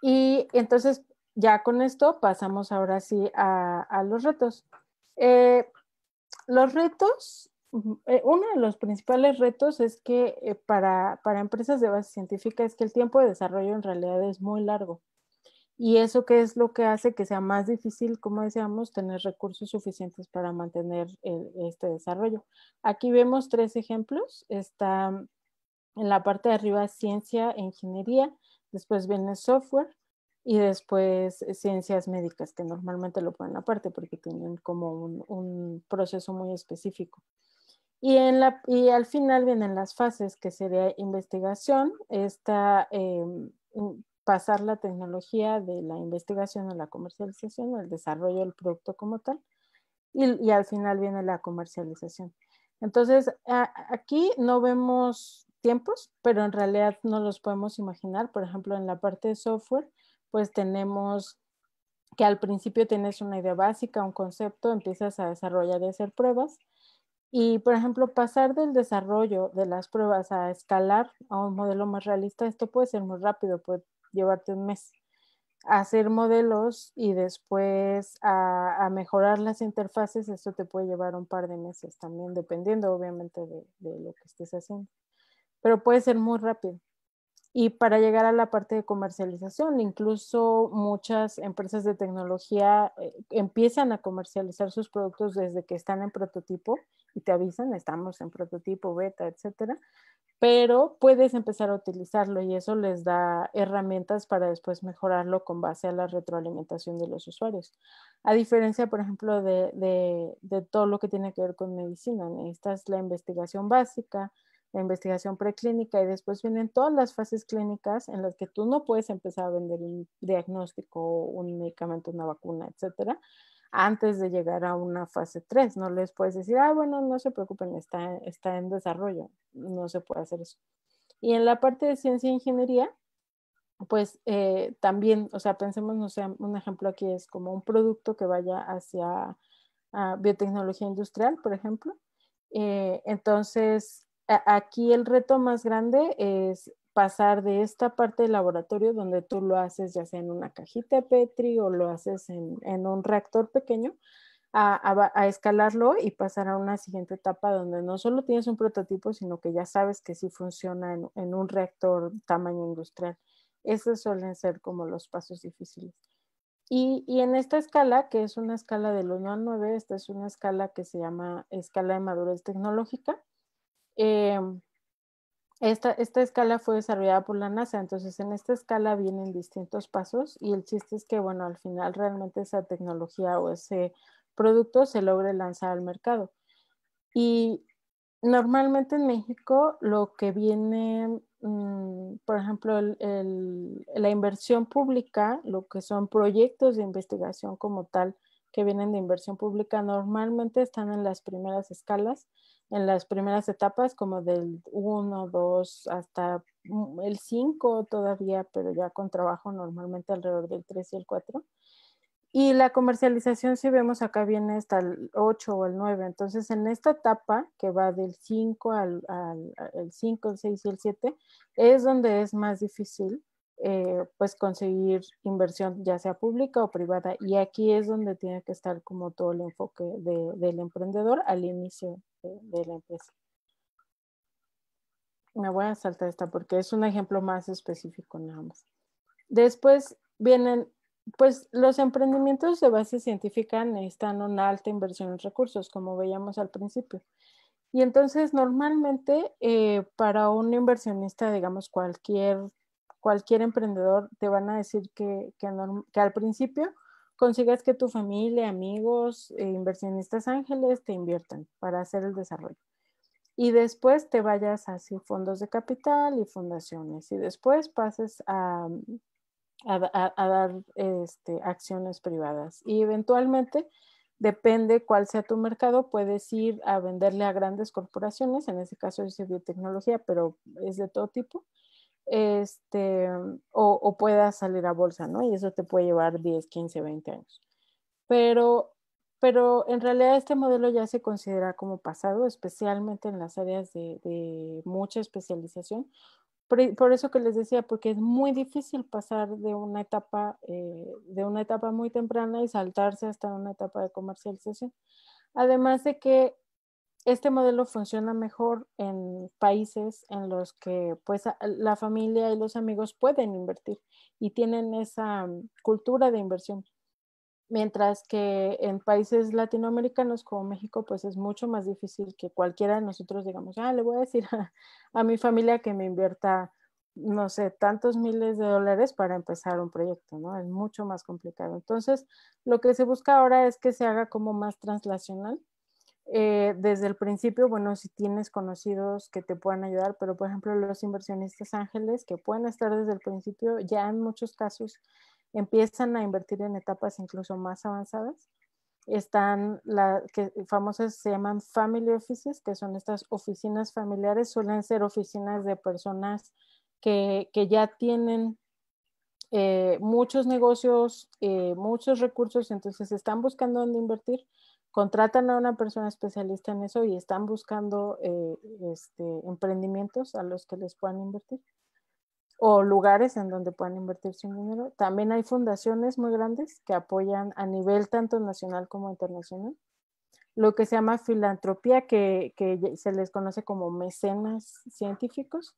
Y entonces ya con esto pasamos ahora sí a, los retos. Eh, los retos eh, uno de los principales retos es que eh, para, para, empresas de base científica es que el tiempo de desarrollo en realidad es muy largo. Y eso que es lo que hace que sea más difícil, como decíamos, tener recursos suficientes para mantener este desarrollo. Aquí vemos tres ejemplos. Está en la parte de arriba ciencia e ingeniería, después viene software y después eh, ciencias médicas, que normalmente lo ponen aparte porque tienen como un proceso muy específico. Y, al final vienen las fases, que sería investigación, esta, em, pasar la tecnología de la investigación a la comercialización, el desarrollo del producto como tal, y, al final viene la comercialización. Entonces, aquí no vemos tiempos, pero en realidad no los podemos imaginar. Por ejemplo, en la parte de software, pues tenemos que al principio tienes una idea básica, un concepto, empiezas a desarrollar y hacer pruebas y, por ejemplo, pasar del desarrollo de las pruebas a escalar a un modelo más realista, esto puede ser muy rápido, puede llevarte un mes. Hacer modelos y después a, mejorar las interfaces, esto te puede llevar un par de meses también, dependiendo obviamente de lo que estés haciendo. Pero puede ser muy rápido y para llegar a la parte de comercialización. Incluso muchas empresas de tecnología eh, empiezan a comercializar sus productos desde que están en prototipo y te avisan, estamos en prototipo, beta, etcétera, pero puedes empezar a utilizarlo y eso les da herramientas para después mejorarlo con base a la retroalimentación de los usuarios. A diferencia, por ejemplo, de, todo lo que tiene que ver con medicina, Esta es la investigación básica, la investigación preclínica y después vienen todas las fases clínicas en las que tú no puedes empezar a vender un diagnóstico, un medicamento, una vacuna, etcétera, antes de llegar a una fase 3. No les puedes decir, ah, bueno, no se preocupen, está, está en desarrollo, no se puede hacer eso. Y en la parte de ciencia e ingeniería, pues eh, también, o sea, pensemos, no sé, un ejemplo aquí es como un producto que vaya hacia ah, biotecnología industrial, por ejemplo. Eh, entonces, aquí el reto más grande es pasar de esta parte de laboratorio donde tú lo haces ya sea en una cajita Petri o lo haces en, un reactor pequeño, a, escalarlo y pasar a una siguiente etapa donde no solo tienes un prototipo, sino que ya sabes que sí funciona en, un reactor tamaño industrial. Esos suelen ser como los pasos difíciles. Y, y, en esta escala, que es una escala del 1 al 9, esta es una escala que se llama escala de madurez tecnológica. Eh, esta, escala fue desarrollada por la NASA, entonces en esta escala vienen distintos pasos y el chiste es que, bueno, al final realmente esa tecnología o ese producto se logre lanzar al mercado. Y normalmente en México lo que viene, mm, por ejemplo, la inversión pública, lo que son proyectos de investigación como tal que vienen de inversión pública, normalmente están en las primeras escalas en las primeras etapas, como del 1, 2 hasta mm, el 5 todavía, pero ya con trabajo normalmente alrededor del 3 y el 4. Y la comercialización, si vemos acá, viene hasta el 8 o el 9. Entonces, en esta etapa, que va del 5 al, 5, el 6 y el 7, es donde es más difícil eh, pues conseguir inversión ya sea pública o privada. Y aquí es donde tiene que estar como todo el enfoque del emprendedor al inicio de, la empresa. Me voy a saltar esta porque es un ejemplo más específico nada más. Después vienen, pues los emprendimientos de base científica necesitan una alta inversión en recursos, como veíamos al principio. Y entonces normalmente eh, para un inversionista, digamos cualquier cualquier emprendedor te van a decir que, que, al principio consigas que tu familia, amigos, eh, inversionistas ángeles te inviertan para hacer el desarrollo. Y después te vayas a fondos de capital y fundaciones. Y después pases a, dar este, acciones privadas. Y eventualmente, depende cuál sea tu mercado, puedes ir a venderle a grandes corporaciones. En ese caso es biotecnología, pero es de todo tipo este, o, o puedas salir a bolsa, ¿no? Y eso te puede llevar 10, 15, 20 años. Pero pero en realidad este modelo ya se considera como pasado, especialmente en las áreas de, mucha especialización. Por, eso que les decía, porque es muy difícil pasar de una etapa, eh, de una etapa muy temprana y saltarse hasta una etapa de comercialización. Además de que este modelo funciona mejor en países en los que pues la familia y los amigos pueden invertir y tienen esa cultura de inversión. Mientras que en países latinoamericanos como México, pues es mucho más difícil que cualquiera de nosotros digamos, ah, le voy a decir a, a mi familia que me invierta, no sé, tantos miles de dólares para empezar un proyecto, ¿no? Es mucho más complicado. Entonces, lo que se busca ahora es que se haga como más translacional eh, desde el principio, bueno, si tienes conocidos que te puedan ayudar, pero por ejemplo los inversionistas ángeles que pueden estar desde el principio, ya en muchos casos empiezan a invertir en etapas incluso más avanzadas. Están las que famosas se llaman family offices, que son estas oficinas familiares, suelen ser oficinas de personas que, ya tienen eh, muchos negocios, eh, muchos recursos, entonces están buscando dónde invertir contratan a una persona especialista en eso y están buscando eh, este, emprendimientos a los que les puedan invertir o lugares en donde puedan invertir su dinero. También hay fundaciones muy grandes que apoyan a nivel tanto nacional como internacional lo que se llama filantropía, que, se les conoce como mecenas científicos.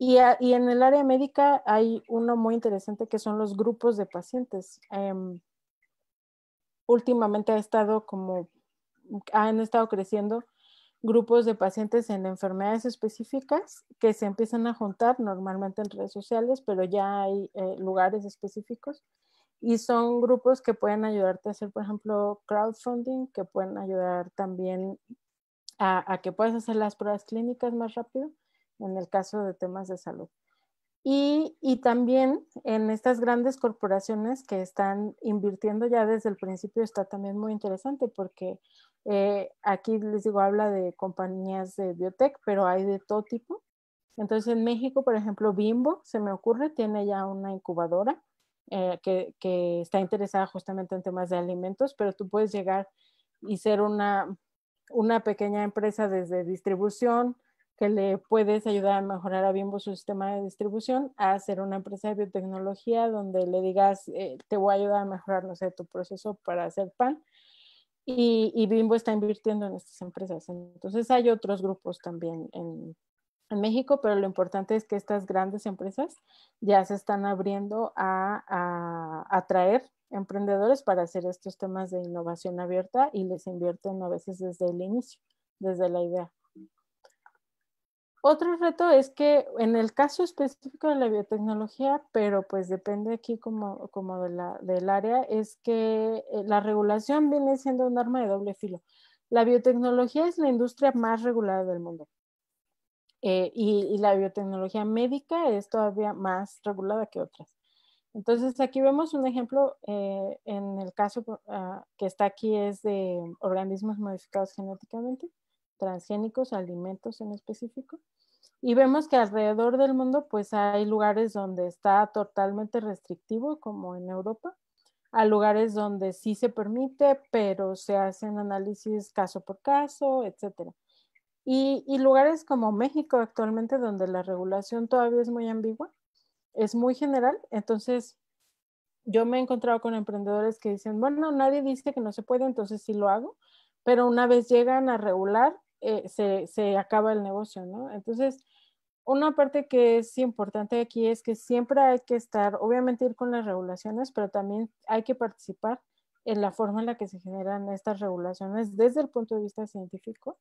Y, en el área médica hay uno muy interesante que son los grupos de pacientes. Em, últimamente ha estado como, han estado creciendo grupos de pacientes en enfermedades específicas que se empiezan a juntar normalmente en redes sociales, pero ya hay eh, lugares específicos y son grupos que pueden ayudarte a hacer, por ejemplo, crowdfunding, que pueden ayudar también a, a que puedas hacer las pruebas clínicas más rápido en el caso de temas de salud. Y, también en estas grandes corporaciones que están invirtiendo ya desde el principio está también muy interesante porque eh, aquí les digo, habla de compañías de biotech, pero hay de todo tipo. Entonces en México, por ejemplo, Bimbo, se me ocurre, tiene ya una incubadora eh, que, que está interesada justamente en temas de alimentos, pero tú puedes llegar y ser una, una pequeña empresa desde distribución, que le puedes ayudar a mejorar a Bimbo su sistema de distribución, a hacer una empresa de biotecnología donde le digas, eh, te voy a ayudar a mejorar, no sé, tu proceso para hacer pan. Y, Bimbo está invirtiendo en estas empresas. Entonces hay otros grupos también en, México, pero lo importante es que estas grandes empresas ya se están abriendo a atraer emprendedores para hacer estos temas de innovación abierta y les invierten a veces desde el inicio, desde la idea. Otro reto es que en el caso específico de la biotecnología, pero pues depende aquí como, del área, es que eh, la regulación viene siendo un arma de doble filo. La biotecnología es la industria más regulada del mundo. Eh, y, la biotecnología médica es todavía más regulada que otras. Entonces, aquí vemos un ejemplo, eh, en el caso ah, que está aquí es de organismos modificados genéticamente transgénicos, alimentos en específico. Y vemos que alrededor del mundo pues hay lugares donde está totalmente restrictivo, como en Europa, a lugares donde sí se permite, pero se hacen análisis caso por caso, etcétera. Y, y, lugares como México actualmente, donde la regulación todavía es muy ambigua, es muy general. Entonces, yo me he encontrado con emprendedores que dicen, bueno, nadie dice que no se puede, entonces sí lo hago, pero una vez llegan a regular, eh, se, acaba el negocio, ¿no? Entonces, una parte que es importante aquí es que siempre hay que estar, obviamente ir con las regulaciones, pero también hay que participar en la forma en la que se generan estas regulaciones desde el punto de vista científico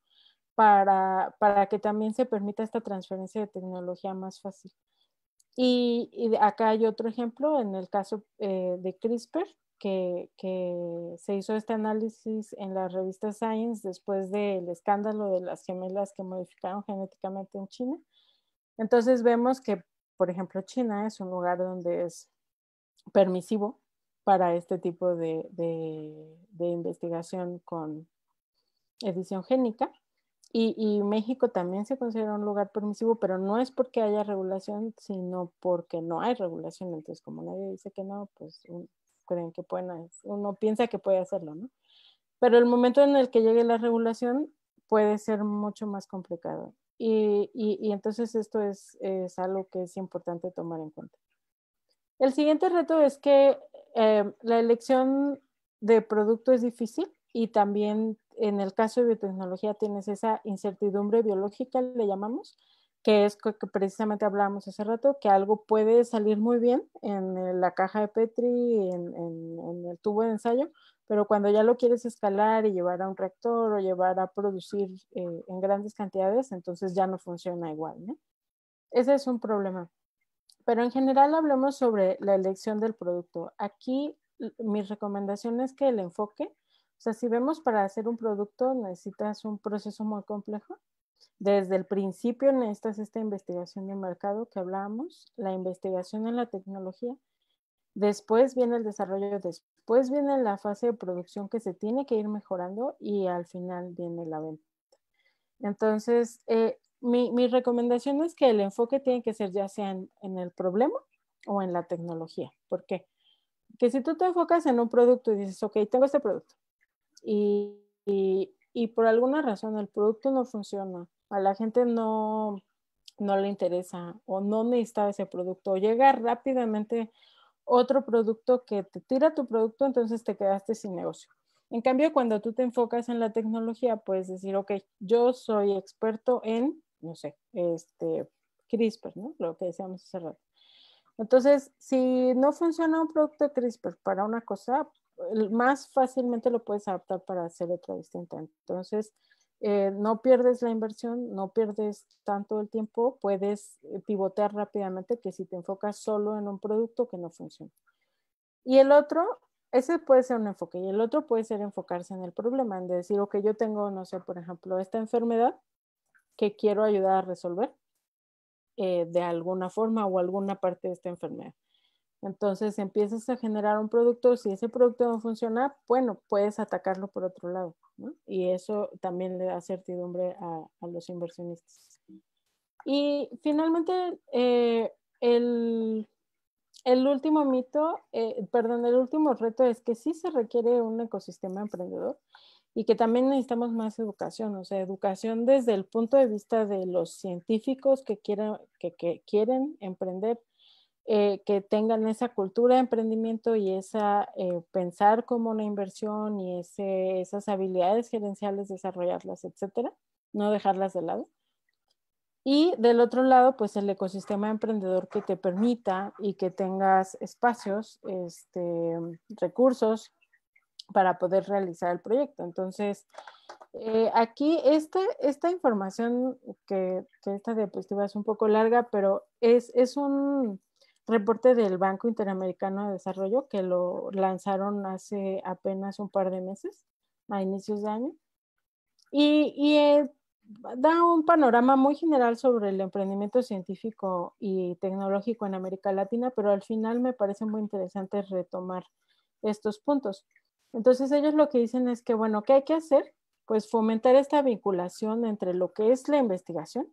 para, que también se permita esta transferencia de tecnología más fácil. Y, acá hay otro ejemplo en el caso eh, de CRISPR, que, se hizo este análisis en la revista Science después del escándalo de las gemelas que modificaron genéticamente en China. Entonces vemos que, por ejemplo, China es un lugar donde es permisivo para este tipo de, de, investigación con edición génica. Y, y, México también se considera un lugar permisivo, pero no es porque haya regulación, sino porque no hay regulación. Entonces, como nadie dice que no, pues un, creen que pueden, uno piensa que puede hacerlo, ¿no? Pero el momento en el que llegue la regulación puede ser mucho más complicado. Y, y, entonces esto es, es, algo que es importante tomar en cuenta. El siguiente reto es que eh, la elección de producto es difícil y también en el caso de biotecnología tienes esa incertidumbre biológica, le llamamos, que es que precisamente hablábamos hace rato, que algo puede salir muy bien en eh, la caja de Petri, en, en, el tubo de ensayo, pero cuando ya lo quieres escalar y llevar a un reactor o llevar a producir eh, en grandes cantidades, entonces ya no funciona igual. Ese es un problema. Pero en general hablemos sobre la elección del producto. Aquí mi recomendación es que el enfoque, o sea, si vemos para hacer un producto necesitas un proceso muy complejo, desde el principio en esta investigación de mercado que hablábamos, la investigación en la tecnología, después viene el desarrollo, después viene la fase de producción que se tiene que ir mejorando y al final viene la venta. Entonces, eh, mi, recomendación es que el enfoque tiene que ser ya sea en, el problema o en la tecnología. ¿Por qué? Que si tú te enfocas en un producto y dices, ok, tengo este producto y y por alguna razón el producto no funciona, a la gente no, no le interesa o no necesita ese producto, o llega rápidamente otro producto que te tira tu producto, entonces te quedaste sin negocio. En cambio, cuando tú te enfocas en la tecnología, puedes decir, ok, yo soy experto en, no sé, este CRISPR, ¿no? Lo que decíamos hace rato. Entonces, si no funciona un producto CRISPR para una cosa, más fácilmente lo puedes adaptar para hacer otra distinta. Entonces, eh, no pierdes la inversión, no pierdes tanto el tiempo, puedes eh, pivotear rápidamente que si te enfocas solo en un producto que no funciona. Y el otro, ese puede ser un enfoque, y el otro puede ser enfocarse en el problema, en decir, ok, yo tengo, no sé, por ejemplo, esta enfermedad que quiero ayudar a resolver eh, de alguna forma o alguna parte de esta enfermedad. Entonces empiezas a generar un producto, si ese producto no funciona, bueno, puedes atacarlo por otro lado. Y eso también le da certidumbre a, los inversionistas. Y finalmente, eh, el, último mito, eh, perdón, el último reto es que sí se requiere un ecosistema emprendedor y que también necesitamos más educación, o sea, educación desde el punto de vista de los científicos que, que quieren emprender eh, que tengan esa cultura de emprendimiento y esa eh, pensar como una inversión y ese, esas habilidades gerenciales, desarrollarlas, etcétera, no dejarlas de lado. Y del otro lado, pues el ecosistema emprendedor que te permita y que tengas espacios, este, recursos para poder realizar el proyecto. Entonces, eh, aquí esta, esta información, que, que, esta diapositiva es un poco larga, pero es, es un, reporte del Banco Interamericano de Desarrollo que lo lanzaron hace apenas un par de meses, a inicios de año. Y, eh, da un panorama muy general sobre el emprendimiento científico y tecnológico en América Latina, pero al final me parece muy interesante retomar estos puntos. Entonces ellos lo que dicen es que, bueno, ¿qué hay que hacer? Pues fomentar esta vinculación entre lo que es la investigación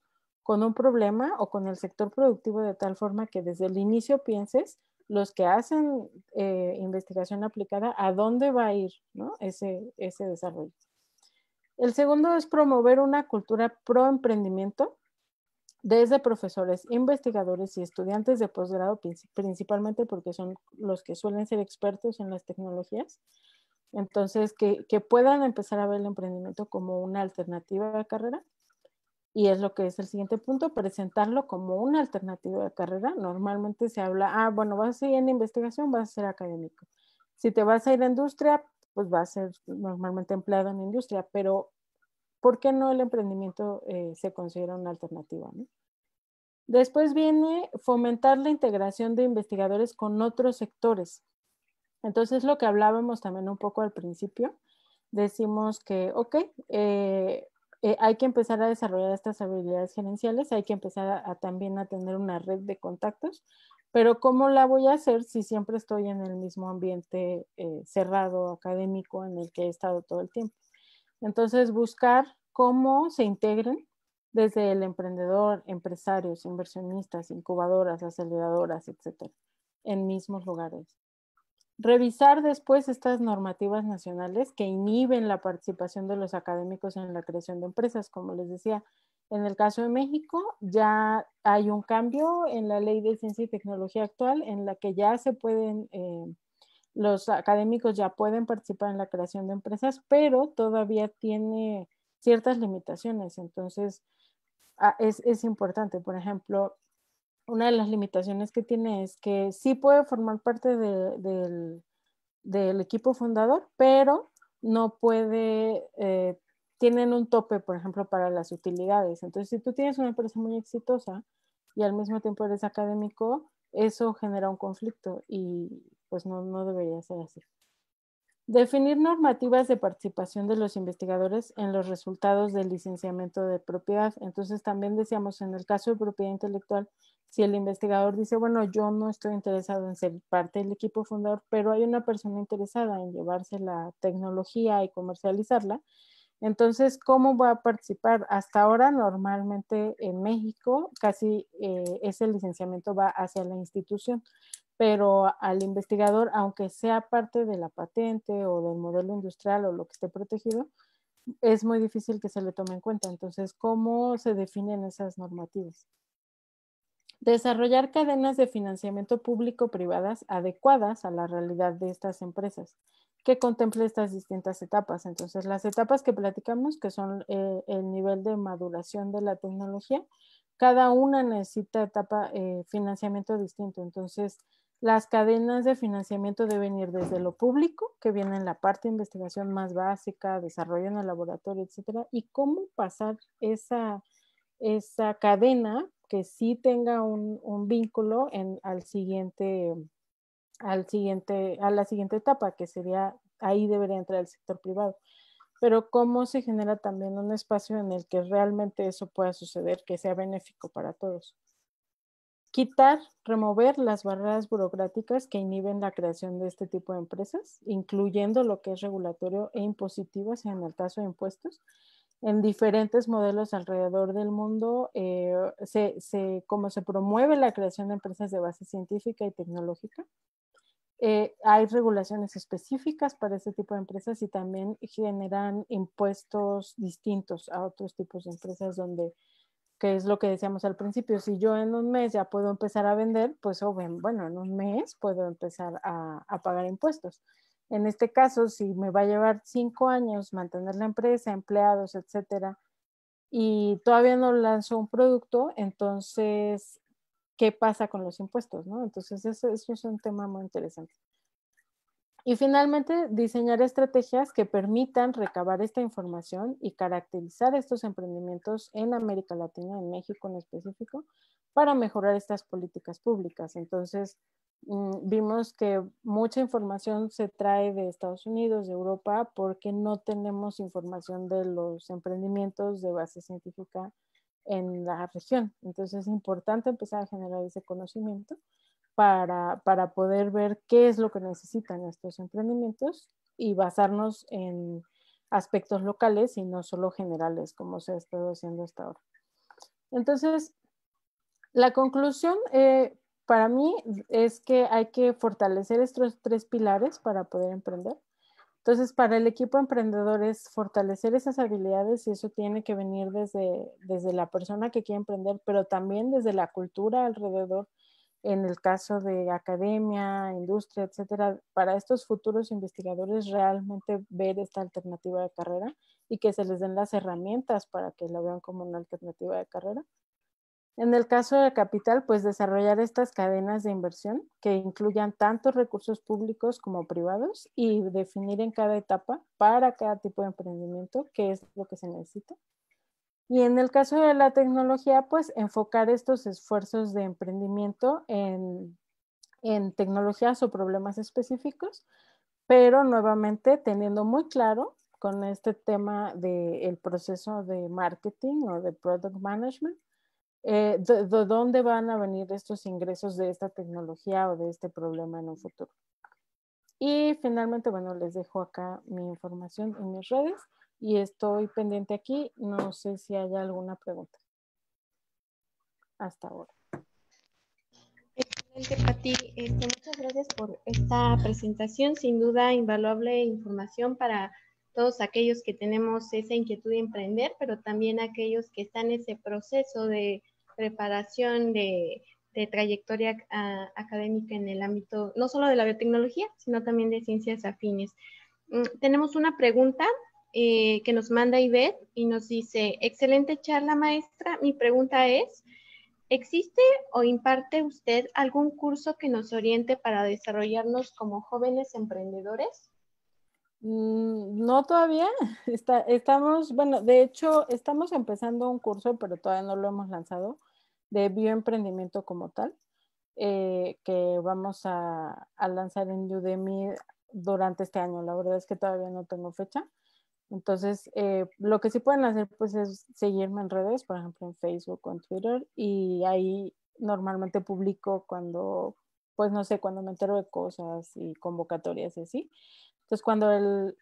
con un problema o con el sector productivo de tal forma que desde el inicio pienses los que hacen eh, investigación aplicada, a dónde va a ir ese, ese desarrollo. El segundo es promover una cultura pro emprendimiento desde profesores, investigadores y estudiantes de posgrado, principalmente porque son los que suelen ser expertos en las tecnologías. Entonces, que, que puedan empezar a ver el emprendimiento como una alternativa a la carrera y es lo que es el siguiente punto, presentarlo como una alternativa de carrera. Normalmente se habla, ah, bueno, vas a ir en investigación, vas a ser académico. Si te vas a ir a industria, pues vas a ser normalmente empleado en industria, pero ¿por qué no el emprendimiento eh, se considera una alternativa? Después viene fomentar la integración de investigadores con otros sectores. Entonces, lo que hablábamos también un poco al principio, decimos que, ok, eh, eh, hay que empezar a desarrollar estas habilidades gerenciales, hay que empezar a, también a tener una red de contactos, pero ¿cómo la voy a hacer si siempre estoy en el mismo ambiente eh, cerrado, académico, en el que he estado todo el tiempo? Entonces, buscar cómo se integren desde el emprendedor, empresarios, inversionistas, incubadoras, aceleradoras, etcétera, en mismos lugares. Revisar después estas normativas nacionales que inhiben la participación de los académicos en la creación de empresas. Como les decía, en el caso de México ya hay un cambio en la ley de ciencia y tecnología actual en la que ya se pueden, eh, los académicos ya pueden participar en la creación de empresas, pero todavía tiene ciertas limitaciones. Entonces, ah, es, es importante, por ejemplo, una de las limitaciones que tiene es que sí puede formar parte del, equipo fundador, pero no puede, eh, tienen un tope, por ejemplo, para las utilidades. Entonces, si tú tienes una empresa muy exitosa y al mismo tiempo eres académico, eso genera un conflicto y pues no, no debería ser así. Definir normativas de participación de los investigadores en los resultados del licenciamiento de propiedad. Entonces, también decíamos en el caso de propiedad intelectual, si el investigador dice, bueno, yo no estoy interesado en ser parte del equipo fundador, pero hay una persona interesada en llevarse la tecnología y comercializarla, entonces, ¿cómo va a participar? Hasta ahora, normalmente en México, casi eh, ese licenciamiento va hacia la institución, pero al investigador, aunque sea parte de la patente o del modelo industrial o lo que esté protegido, es muy difícil que se le tome en cuenta. Entonces, ¿cómo se definen esas normativas? Desarrollar cadenas de financiamiento público-privadas adecuadas a la realidad de estas empresas, que contemple estas distintas etapas. Entonces, las etapas que platicamos, que son eh, el nivel de maduración de la tecnología, cada una necesita etapa eh, financiamiento distinto. Entonces, las cadenas de financiamiento deben ir desde lo público, que viene en la parte de investigación más básica, desarrollo en el laboratorio, etcétera, y cómo pasar esa, esa cadena que sí tenga un, vínculo en, al siguiente, al siguiente, a la siguiente etapa, que sería, ahí debería entrar el sector privado. Pero cómo se genera también un espacio en el que realmente eso pueda suceder, que sea benéfico para todos. Quitar, remover las barreras burocráticas que inhiben la creación de este tipo de empresas, incluyendo lo que es regulatorio e impositivo, sea en el caso de impuestos, en diferentes modelos alrededor del mundo, eh, se, como se promueve la creación de empresas de base científica y tecnológica. Eh, hay regulaciones específicas para ese tipo de empresas y también generan impuestos distintos a otros tipos de empresas donde, que es lo que decíamos al principio, si yo en un mes ya puedo empezar a vender, pues o oh, bueno, en un mes puedo empezar a pagar impuestos. En este caso, si me va a llevar cinco años mantener la empresa, empleados, etcétera, y todavía no lanzo un producto, entonces, ¿qué pasa con los impuestos? ¿no? Entonces, eso, eso es un tema muy interesante. Y finalmente, diseñar estrategias que permitan recabar esta información y caracterizar estos emprendimientos en América Latina, en México en específico, para mejorar estas políticas públicas. Entonces, Mm, vimos que mucha información se trae de Estados Unidos, de Europa, porque no tenemos información de los emprendimientos de base científica en la región. Entonces es importante empezar a generar ese conocimiento para, para poder ver qué es lo que necesitan estos emprendimientos y basarnos en aspectos locales y no solo generales, como se ha estado haciendo hasta ahora. Entonces, la conclusión eh, para mí es que hay que fortalecer estos tres pilares para poder emprender. Entonces, para el equipo emprendedor es fortalecer esas habilidades y eso tiene que venir desde, la persona que quiere emprender, pero también desde la cultura alrededor, en el caso de academia, industria, etcétera, para estos futuros investigadores realmente ver esta alternativa de carrera y que se les den las herramientas para que la vean como una alternativa de carrera. En el caso de capital, pues desarrollar estas cadenas de inversión que incluyan tanto recursos públicos como privados y definir en cada etapa para cada tipo de emprendimiento qué es lo que se necesita. Y en el caso de la tecnología, pues enfocar estos esfuerzos de emprendimiento en, tecnologías o problemas específicos, pero nuevamente teniendo muy claro con este tema del proceso de marketing o de product management eh, de, dónde van a venir estos ingresos de esta tecnología o de este problema en un futuro. Y finalmente, bueno, les dejo acá mi información en mis redes y estoy pendiente aquí. No sé si haya alguna pregunta. Hasta ahora. Excelente, Pati. Este, muchas gracias por esta presentación. Sin duda, invaluable información para todos aquellos que tenemos esa inquietud de emprender, pero también aquellos que están en ese proceso de preparación de, trayectoria ah, académica en el ámbito no solo de la biotecnología, sino también de ciencias afines. Mm, tenemos una pregunta eh, que nos manda Ivette y nos dice, excelente charla maestra, mi pregunta es, ¿existe o imparte usted algún curso que nos oriente para desarrollarnos como jóvenes emprendedores? Mm, no todavía. estamos, bueno, de hecho, estamos empezando un curso, pero todavía no lo hemos lanzado, de bioemprendimiento como tal, eh, que vamos a, lanzar en Udemy durante este año. La verdad es que todavía no tengo fecha. Entonces, eh, lo que sí pueden hacer pues es seguirme en redes, por ejemplo en Facebook o en Twitter, y ahí normalmente publico cuando, pues no sé, cuando me entero de cosas y convocatorias y así. Entonces, cuando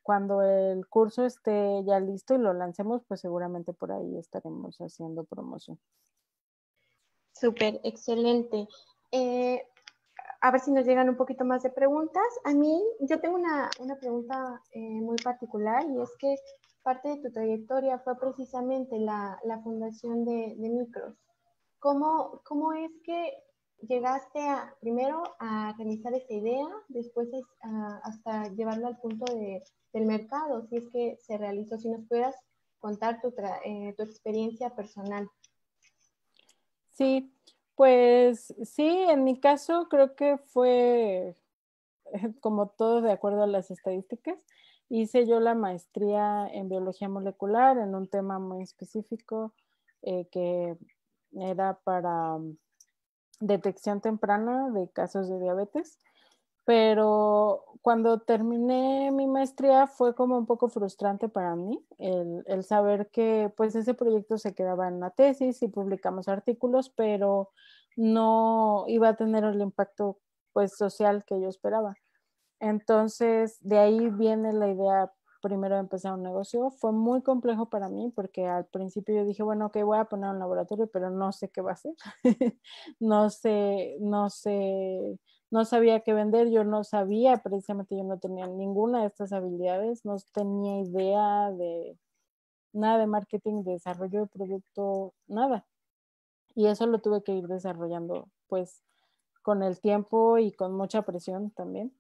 cuando el curso esté ya listo y lo lancemos, pues seguramente por ahí estaremos haciendo promoción. Súper, excelente. Eh, a ver si nos llegan un poquito más de preguntas. A mí, yo tengo una, pregunta eh, muy particular y es que parte de tu trayectoria fue precisamente la, fundación de, de Micros. ¿Cómo, ¿Cómo, es que llegaste a, primero a realizar esta idea, después hasta llevarlo al punto del mercado, si es que se realizó? Si nos puedas contar tu, eh, tu experiencia personal. Sí, pues sí, en mi caso creo que fue eh, como todo de acuerdo a las estadísticas. Hice yo la maestría en biología molecular en un tema muy específico eh, que era para mm, detección temprana de casos de diabetes pero cuando terminé mi maestría fue como un poco frustrante para mí el, el, saber que pues ese proyecto se quedaba en la tesis y publicamos artículos, pero no iba a tener el impacto pues social que yo esperaba. Entonces de ahí viene la idea primero de empezar un negocio. Fue muy complejo para mí porque al principio yo dije, bueno, ok, voy a poner un laboratorio, pero no sé qué va a hacer. no sé, no sé no sabía qué vender, yo no sabía, precisamente yo no tenía ninguna de estas habilidades, no tenía idea de nada de marketing, de desarrollo de producto, nada. Y eso lo tuve que ir desarrollando pues con el tiempo y con mucha presión también.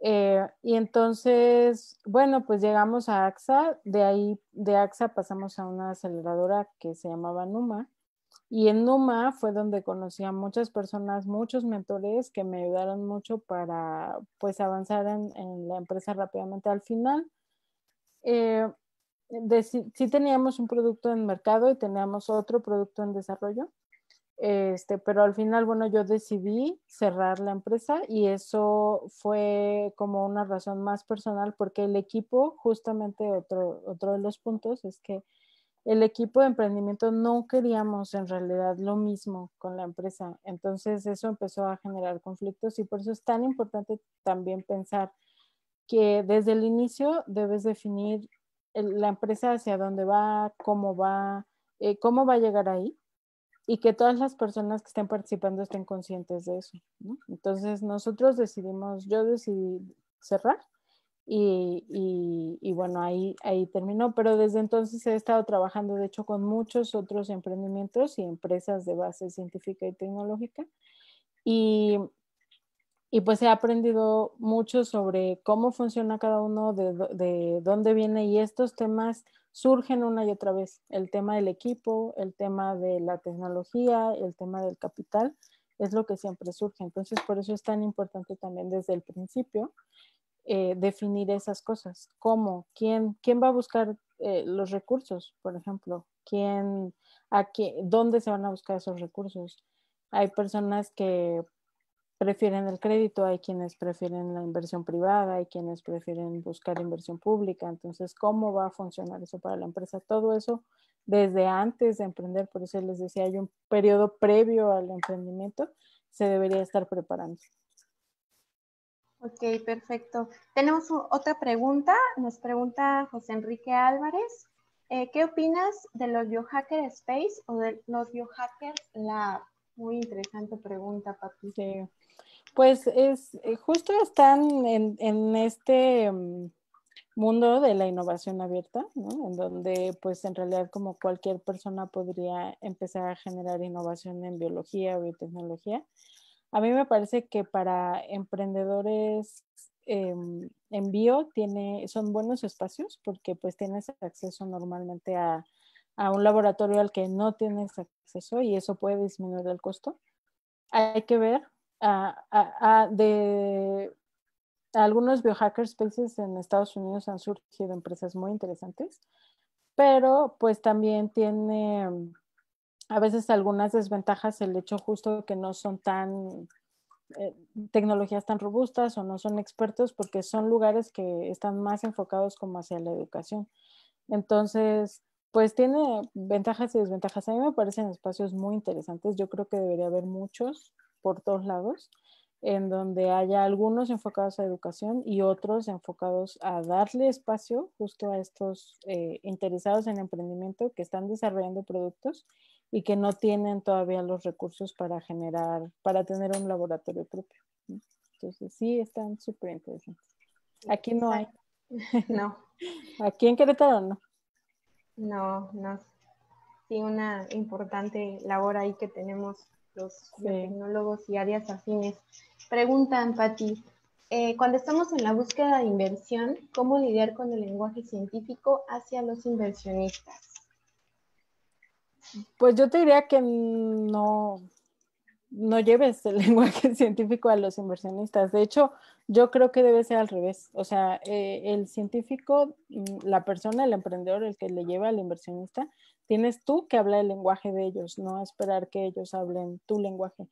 Eh, y entonces, bueno, pues llegamos a AXA, de ahí de AXA pasamos a una aceleradora que se llamaba Numa y en Numa fue donde conocí a muchas personas, muchos mentores que me ayudaron mucho para pues avanzar en, la empresa rápidamente. Al final, eh, sí, teníamos un producto en mercado y teníamos otro producto en desarrollo, este, pero al final, bueno, yo decidí cerrar la empresa y eso fue como una razón más personal porque el equipo, justamente otro, otro de los puntos es que el equipo de emprendimiento no queríamos en realidad lo mismo con la empresa. Entonces eso empezó a generar conflictos y por eso es tan importante también pensar que desde el inicio debes definir la empresa hacia dónde va, cómo va, eh, cómo va a llegar ahí y que todas las personas que estén participando estén conscientes de eso. Entonces nosotros decidimos, yo decidí cerrar y, bueno, ahí, ahí terminó, pero desde entonces he estado trabajando, de hecho, con muchos otros emprendimientos y empresas de base científica y tecnológica. Y, pues he aprendido mucho sobre cómo funciona cada uno, de, de, dónde viene y estos temas surgen una y otra vez. El tema del equipo, el tema de la tecnología, el tema del capital, es lo que siempre surge. Entonces, por eso es tan importante también desde el principio eh, definir esas cosas, cómo, quién, quién va a buscar eh, los recursos, por ejemplo, quién, a qué, dónde se van a buscar esos recursos. Hay personas que prefieren el crédito, hay quienes prefieren la inversión privada, hay quienes prefieren buscar inversión pública. Entonces, ¿cómo va a funcionar eso para la empresa? Todo eso desde antes de emprender, por eso les decía, hay un periodo previo al emprendimiento, se debería estar preparando. Ok, perfecto. Tenemos otra pregunta. Nos pregunta José Enrique Álvarez. Eh, ¿Qué opinas de los biohacker space o de los biohackers La Muy interesante pregunta, Papi. Pues es, eh, justo están en, este mm, mundo de la innovación abierta, ¿no? en donde pues en realidad como cualquier persona podría empezar a generar innovación en biología o biotecnología, a mí me parece que para emprendedores em, en bio tiene, son buenos espacios porque pues tienes acceso normalmente a, un laboratorio al que no tienes acceso y eso puede disminuir el costo. Hay que ver a, ah, a, ah, ah, de algunos biohacker spaces en Estados Unidos han surgido empresas muy interesantes, pero pues también tiene a veces algunas desventajas el hecho justo que no son tan eh, tecnologías tan robustas o no son expertos porque son lugares que están más enfocados como hacia la educación. Entonces, pues tiene ventajas y desventajas. A mí me parecen espacios muy interesantes. Yo creo que debería haber muchos por todos lados, en donde haya algunos enfocados a educación y otros enfocados a darle espacio justo a estos eh, interesados en emprendimiento que están desarrollando productos y que no tienen todavía los recursos para generar, para tener un laboratorio propio. Entonces, sí, están súper interesantes. Aquí no hay. No. Aquí en Querétaro no. No, no. Sí, una importante labor ahí que tenemos los tecnólogos y áreas afines. Preguntan, Pati, eh, cuando estamos en la búsqueda de inversión, ¿cómo lidiar con el lenguaje científico hacia los inversionistas? Pues yo te diría que no, no lleves el lenguaje científico a los inversionistas. De hecho, yo creo que debe ser al revés. O sea, eh, el científico, mm, la persona, el emprendedor, el que le lleva al inversionista, tienes tú que hablar el lenguaje de ellos, no esperar que ellos hablen tu lenguaje.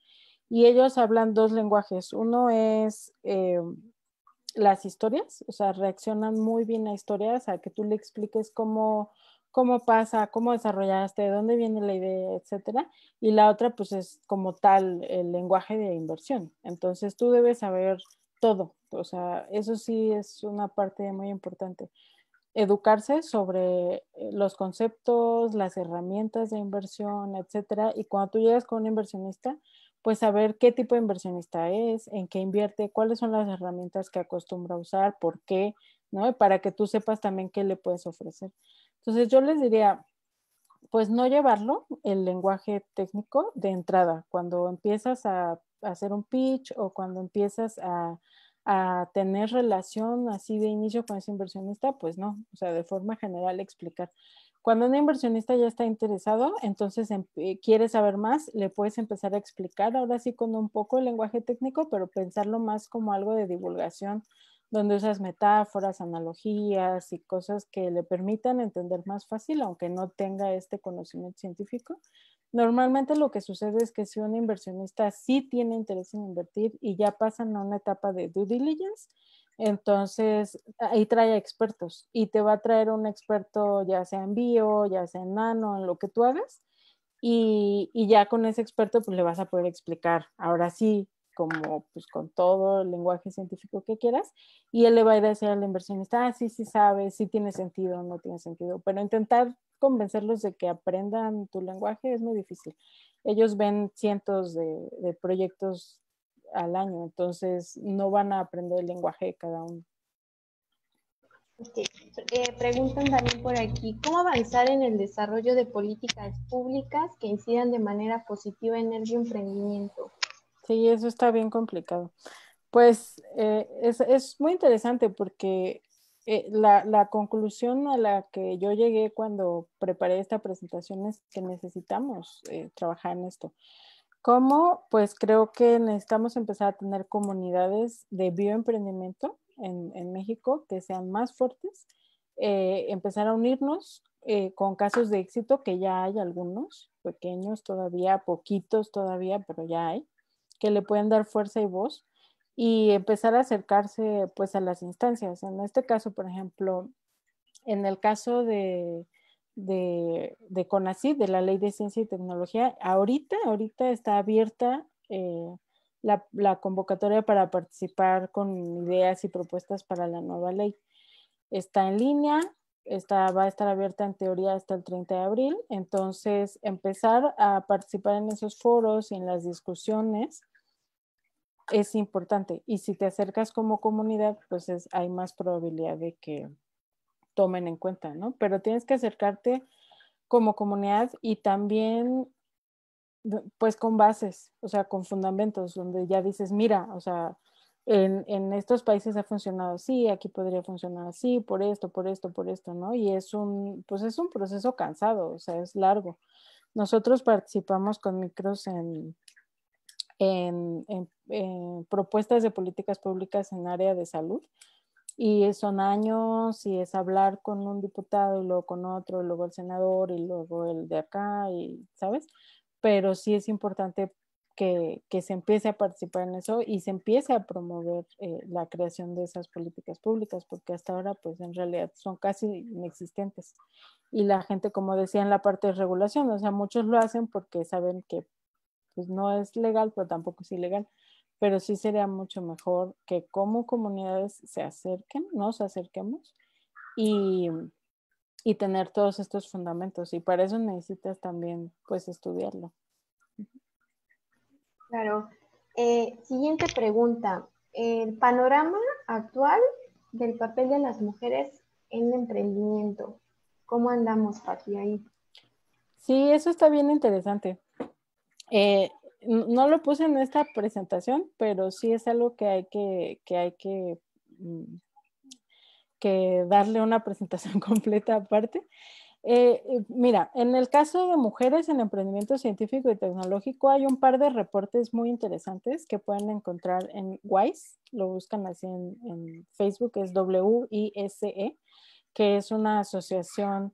Y ellos hablan dos lenguajes. Uno es eh, las historias, o sea, reaccionan muy bien a historias, a que tú le expliques cómo cómo pasa, cómo desarrollaste, dónde viene la idea, etcétera. Y la otra, pues es como tal el lenguaje de inversión. Entonces tú debes saber todo. O sea, eso sí es una parte muy importante. Educarse sobre eh, los conceptos, las herramientas de inversión, etcétera. Y cuando tú llegas con un inversionista, pues saber qué tipo de inversionista es, en qué invierte, cuáles son las herramientas que acostumbra usar, por qué, ¿no? Para que tú sepas también qué le puedes ofrecer. Entonces yo les diría, pues no llevarlo, el lenguaje técnico de entrada, cuando empiezas a, hacer un pitch o cuando empiezas a, a tener relación así de inicio con ese inversionista, pues no, o sea, de forma general explicar. Cuando un inversionista ya está interesado, entonces em, eh, quiere saber más, le puedes empezar a explicar, ahora sí con un poco el lenguaje técnico, pero pensarlo más como algo de divulgación donde usas metáforas, analogías y cosas que le permitan entender más fácil, aunque no tenga este conocimiento científico. Normalmente lo que sucede es que si un inversionista sí tiene interés en invertir y ya pasan a una etapa de due diligence, entonces ahí trae expertos y te va a traer un experto ya sea en bio, ya sea en nano, en lo que tú hagas. Y, y ya con ese experto pues le vas a poder explicar ahora sí como pues con todo el lenguaje científico que quieras y él le va a decir al inversionista, ah, sí, sí sabe, sí tiene sentido, no tiene sentido, pero intentar convencerlos de que aprendan tu lenguaje es muy difícil. Ellos ven cientos de, proyectos al año, entonces no van a aprender el lenguaje de cada uno. Eh, preguntan también por aquí, ¿cómo avanzar en el desarrollo de políticas públicas que incidan de manera positiva en el emprendimiento? Sí, eso está bien complicado. Pues eh, es, muy interesante porque eh, la, conclusión a la que yo llegué cuando preparé esta presentación es que necesitamos eh, trabajar en esto. ¿Cómo? Pues creo que necesitamos empezar a tener comunidades de bioemprendimiento en, en México que sean más fuertes, empezar a unirnos con casos de éxito, que ya hay algunos, pequeños todavía, poquitos todavía, pero ya hay que le pueden dar fuerza y voz y empezar a acercarse pues a las instancias. En este caso, por ejemplo, en el caso de, de, de la Ley de Ciencia y Tecnología, ahorita, ahorita está abierta eh, la, la, convocatoria para participar con ideas y propuestas para la nueva ley. Está en línea, esta va a estar abierta en teoría hasta el 30 de abril, entonces empezar a participar en esos foros y en las discusiones es importante. Y si te acercas como comunidad, pues hay más probabilidad de que tomen en cuenta, ¿no? Pero tienes que acercarte como comunidad y también pues con bases, o sea, con fundamentos, donde ya dices, mira, o sea, en, estos países ha funcionado así, aquí podría funcionar así, por esto, por esto, por esto, ¿no? Y es un, pues es un proceso cansado, o sea, es largo. Nosotros participamos con micros en, en, propuestas de políticas públicas en área de salud y son años y es hablar con un diputado y luego con otro, y luego el senador y luego el de acá y, ¿sabes? Pero sí es importante que, se empiece a participar en eso y se empiece a promover eh, la creación de esas políticas públicas, porque hasta ahora pues en realidad son casi inexistentes. Y la gente, como decía en la parte de regulación, o sea, muchos lo hacen porque saben que pues no es legal, pero tampoco es ilegal, pero sí sería mucho mejor que como comunidades se acerquen, nos acerquemos y, y tener todos estos fundamentos. Y para eso necesitas también pues estudiarlo. Claro. Eh, siguiente pregunta. El panorama actual del papel de las mujeres en el emprendimiento. ¿Cómo andamos, Pati, ahí? Sí, eso está bien interesante. Eh, no lo puse en esta presentación, pero sí es algo que hay que, que, hay que mm, darle una presentación completa aparte. Eh, eh, mira, en el caso de mujeres en emprendimiento científico y tecnológico hay un par de reportes muy interesantes que pueden encontrar en WISE, lo buscan así en, Facebook, es W-I-S-E, que es una asociación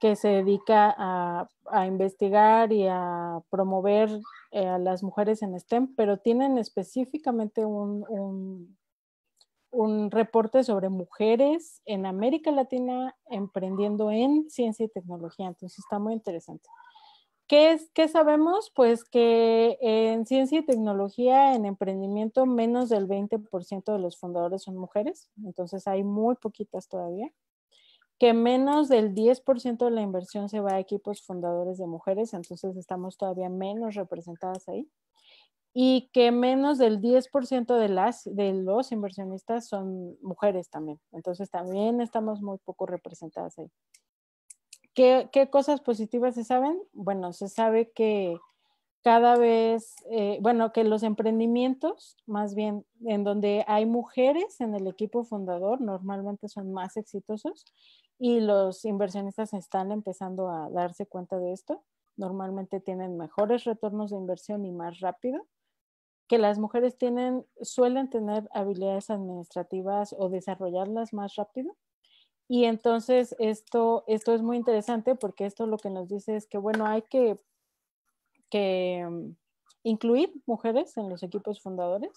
que se dedica a, investigar y a promover eh, a las mujeres en STEM, pero tienen específicamente un un reporte sobre mujeres en América Latina emprendiendo en ciencia y tecnología. Entonces está muy interesante. ¿Qué, sabemos? Pues que en ciencia y tecnología, en emprendimiento, menos del 20% de los fundadores son mujeres, entonces hay muy poquitas todavía. Que menos del 10% de la inversión se va a equipos fundadores de mujeres, entonces estamos todavía menos representadas ahí y que menos del 10% de, las, de los inversionistas son mujeres también. Entonces también estamos muy poco representadas ahí. ¿Qué, qué cosas positivas se saben? Bueno, se sabe que cada vez, eh, bueno, que los emprendimientos, más bien, en donde hay mujeres en el equipo fundador, normalmente son más exitosos y los inversionistas están empezando a darse cuenta de esto. Normalmente tienen mejores retornos de inversión y más rápido que las mujeres tienen, suelen tener habilidades administrativas o desarrollarlas más rápido. Y entonces esto, esto es muy interesante porque esto lo que nos dice es que, bueno, hay que, que mm, incluir mujeres en los equipos fundadores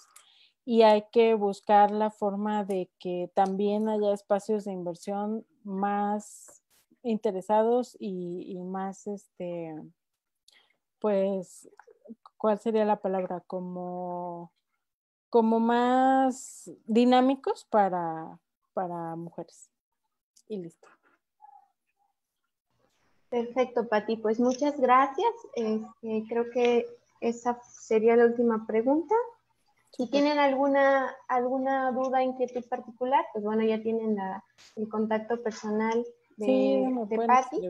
y hay que buscar la forma de que también haya espacios de inversión más interesados y, más, este, pues, ¿cuál sería la palabra? Como, como más dinámicos para, para mujeres. Y listo. Perfecto, Pati. Pues muchas gracias. Este, creo que esa sería la última pregunta. Si tienen alguna, alguna duda, inquietud particular, pues bueno, ya tienen el contacto personal de, sí, Pati.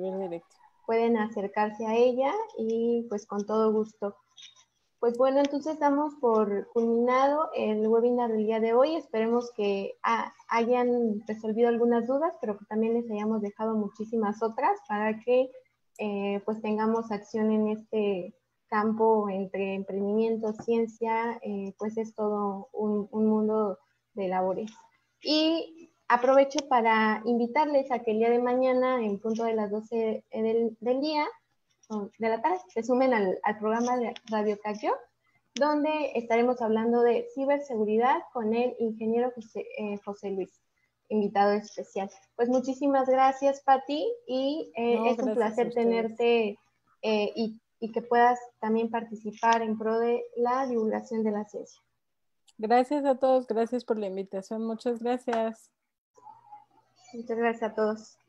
Pueden acercarse a ella y pues con todo gusto pues bueno, entonces damos por culminado el webinar del día de hoy. Esperemos que hayan resolvido algunas dudas, pero que también les hayamos dejado muchísimas otras para que eh, pues tengamos acción en este campo entre emprendimiento, ciencia, eh, pues es todo un, mundo de labores. Y aprovecho para invitarles a que el día de mañana, en punto de las 12 del día, de la tarde se sumen al, programa de Radio Cayo, donde estaremos hablando de ciberseguridad con el ingeniero José, eh, Luis, invitado especial. Pues muchísimas gracias, Pati, y eh, es un placer tenerte eh, y, y que puedas también participar en pro de la divulgación de la ciencia. Gracias a todos, gracias por la invitación, muchas gracias. Muchas gracias a todos.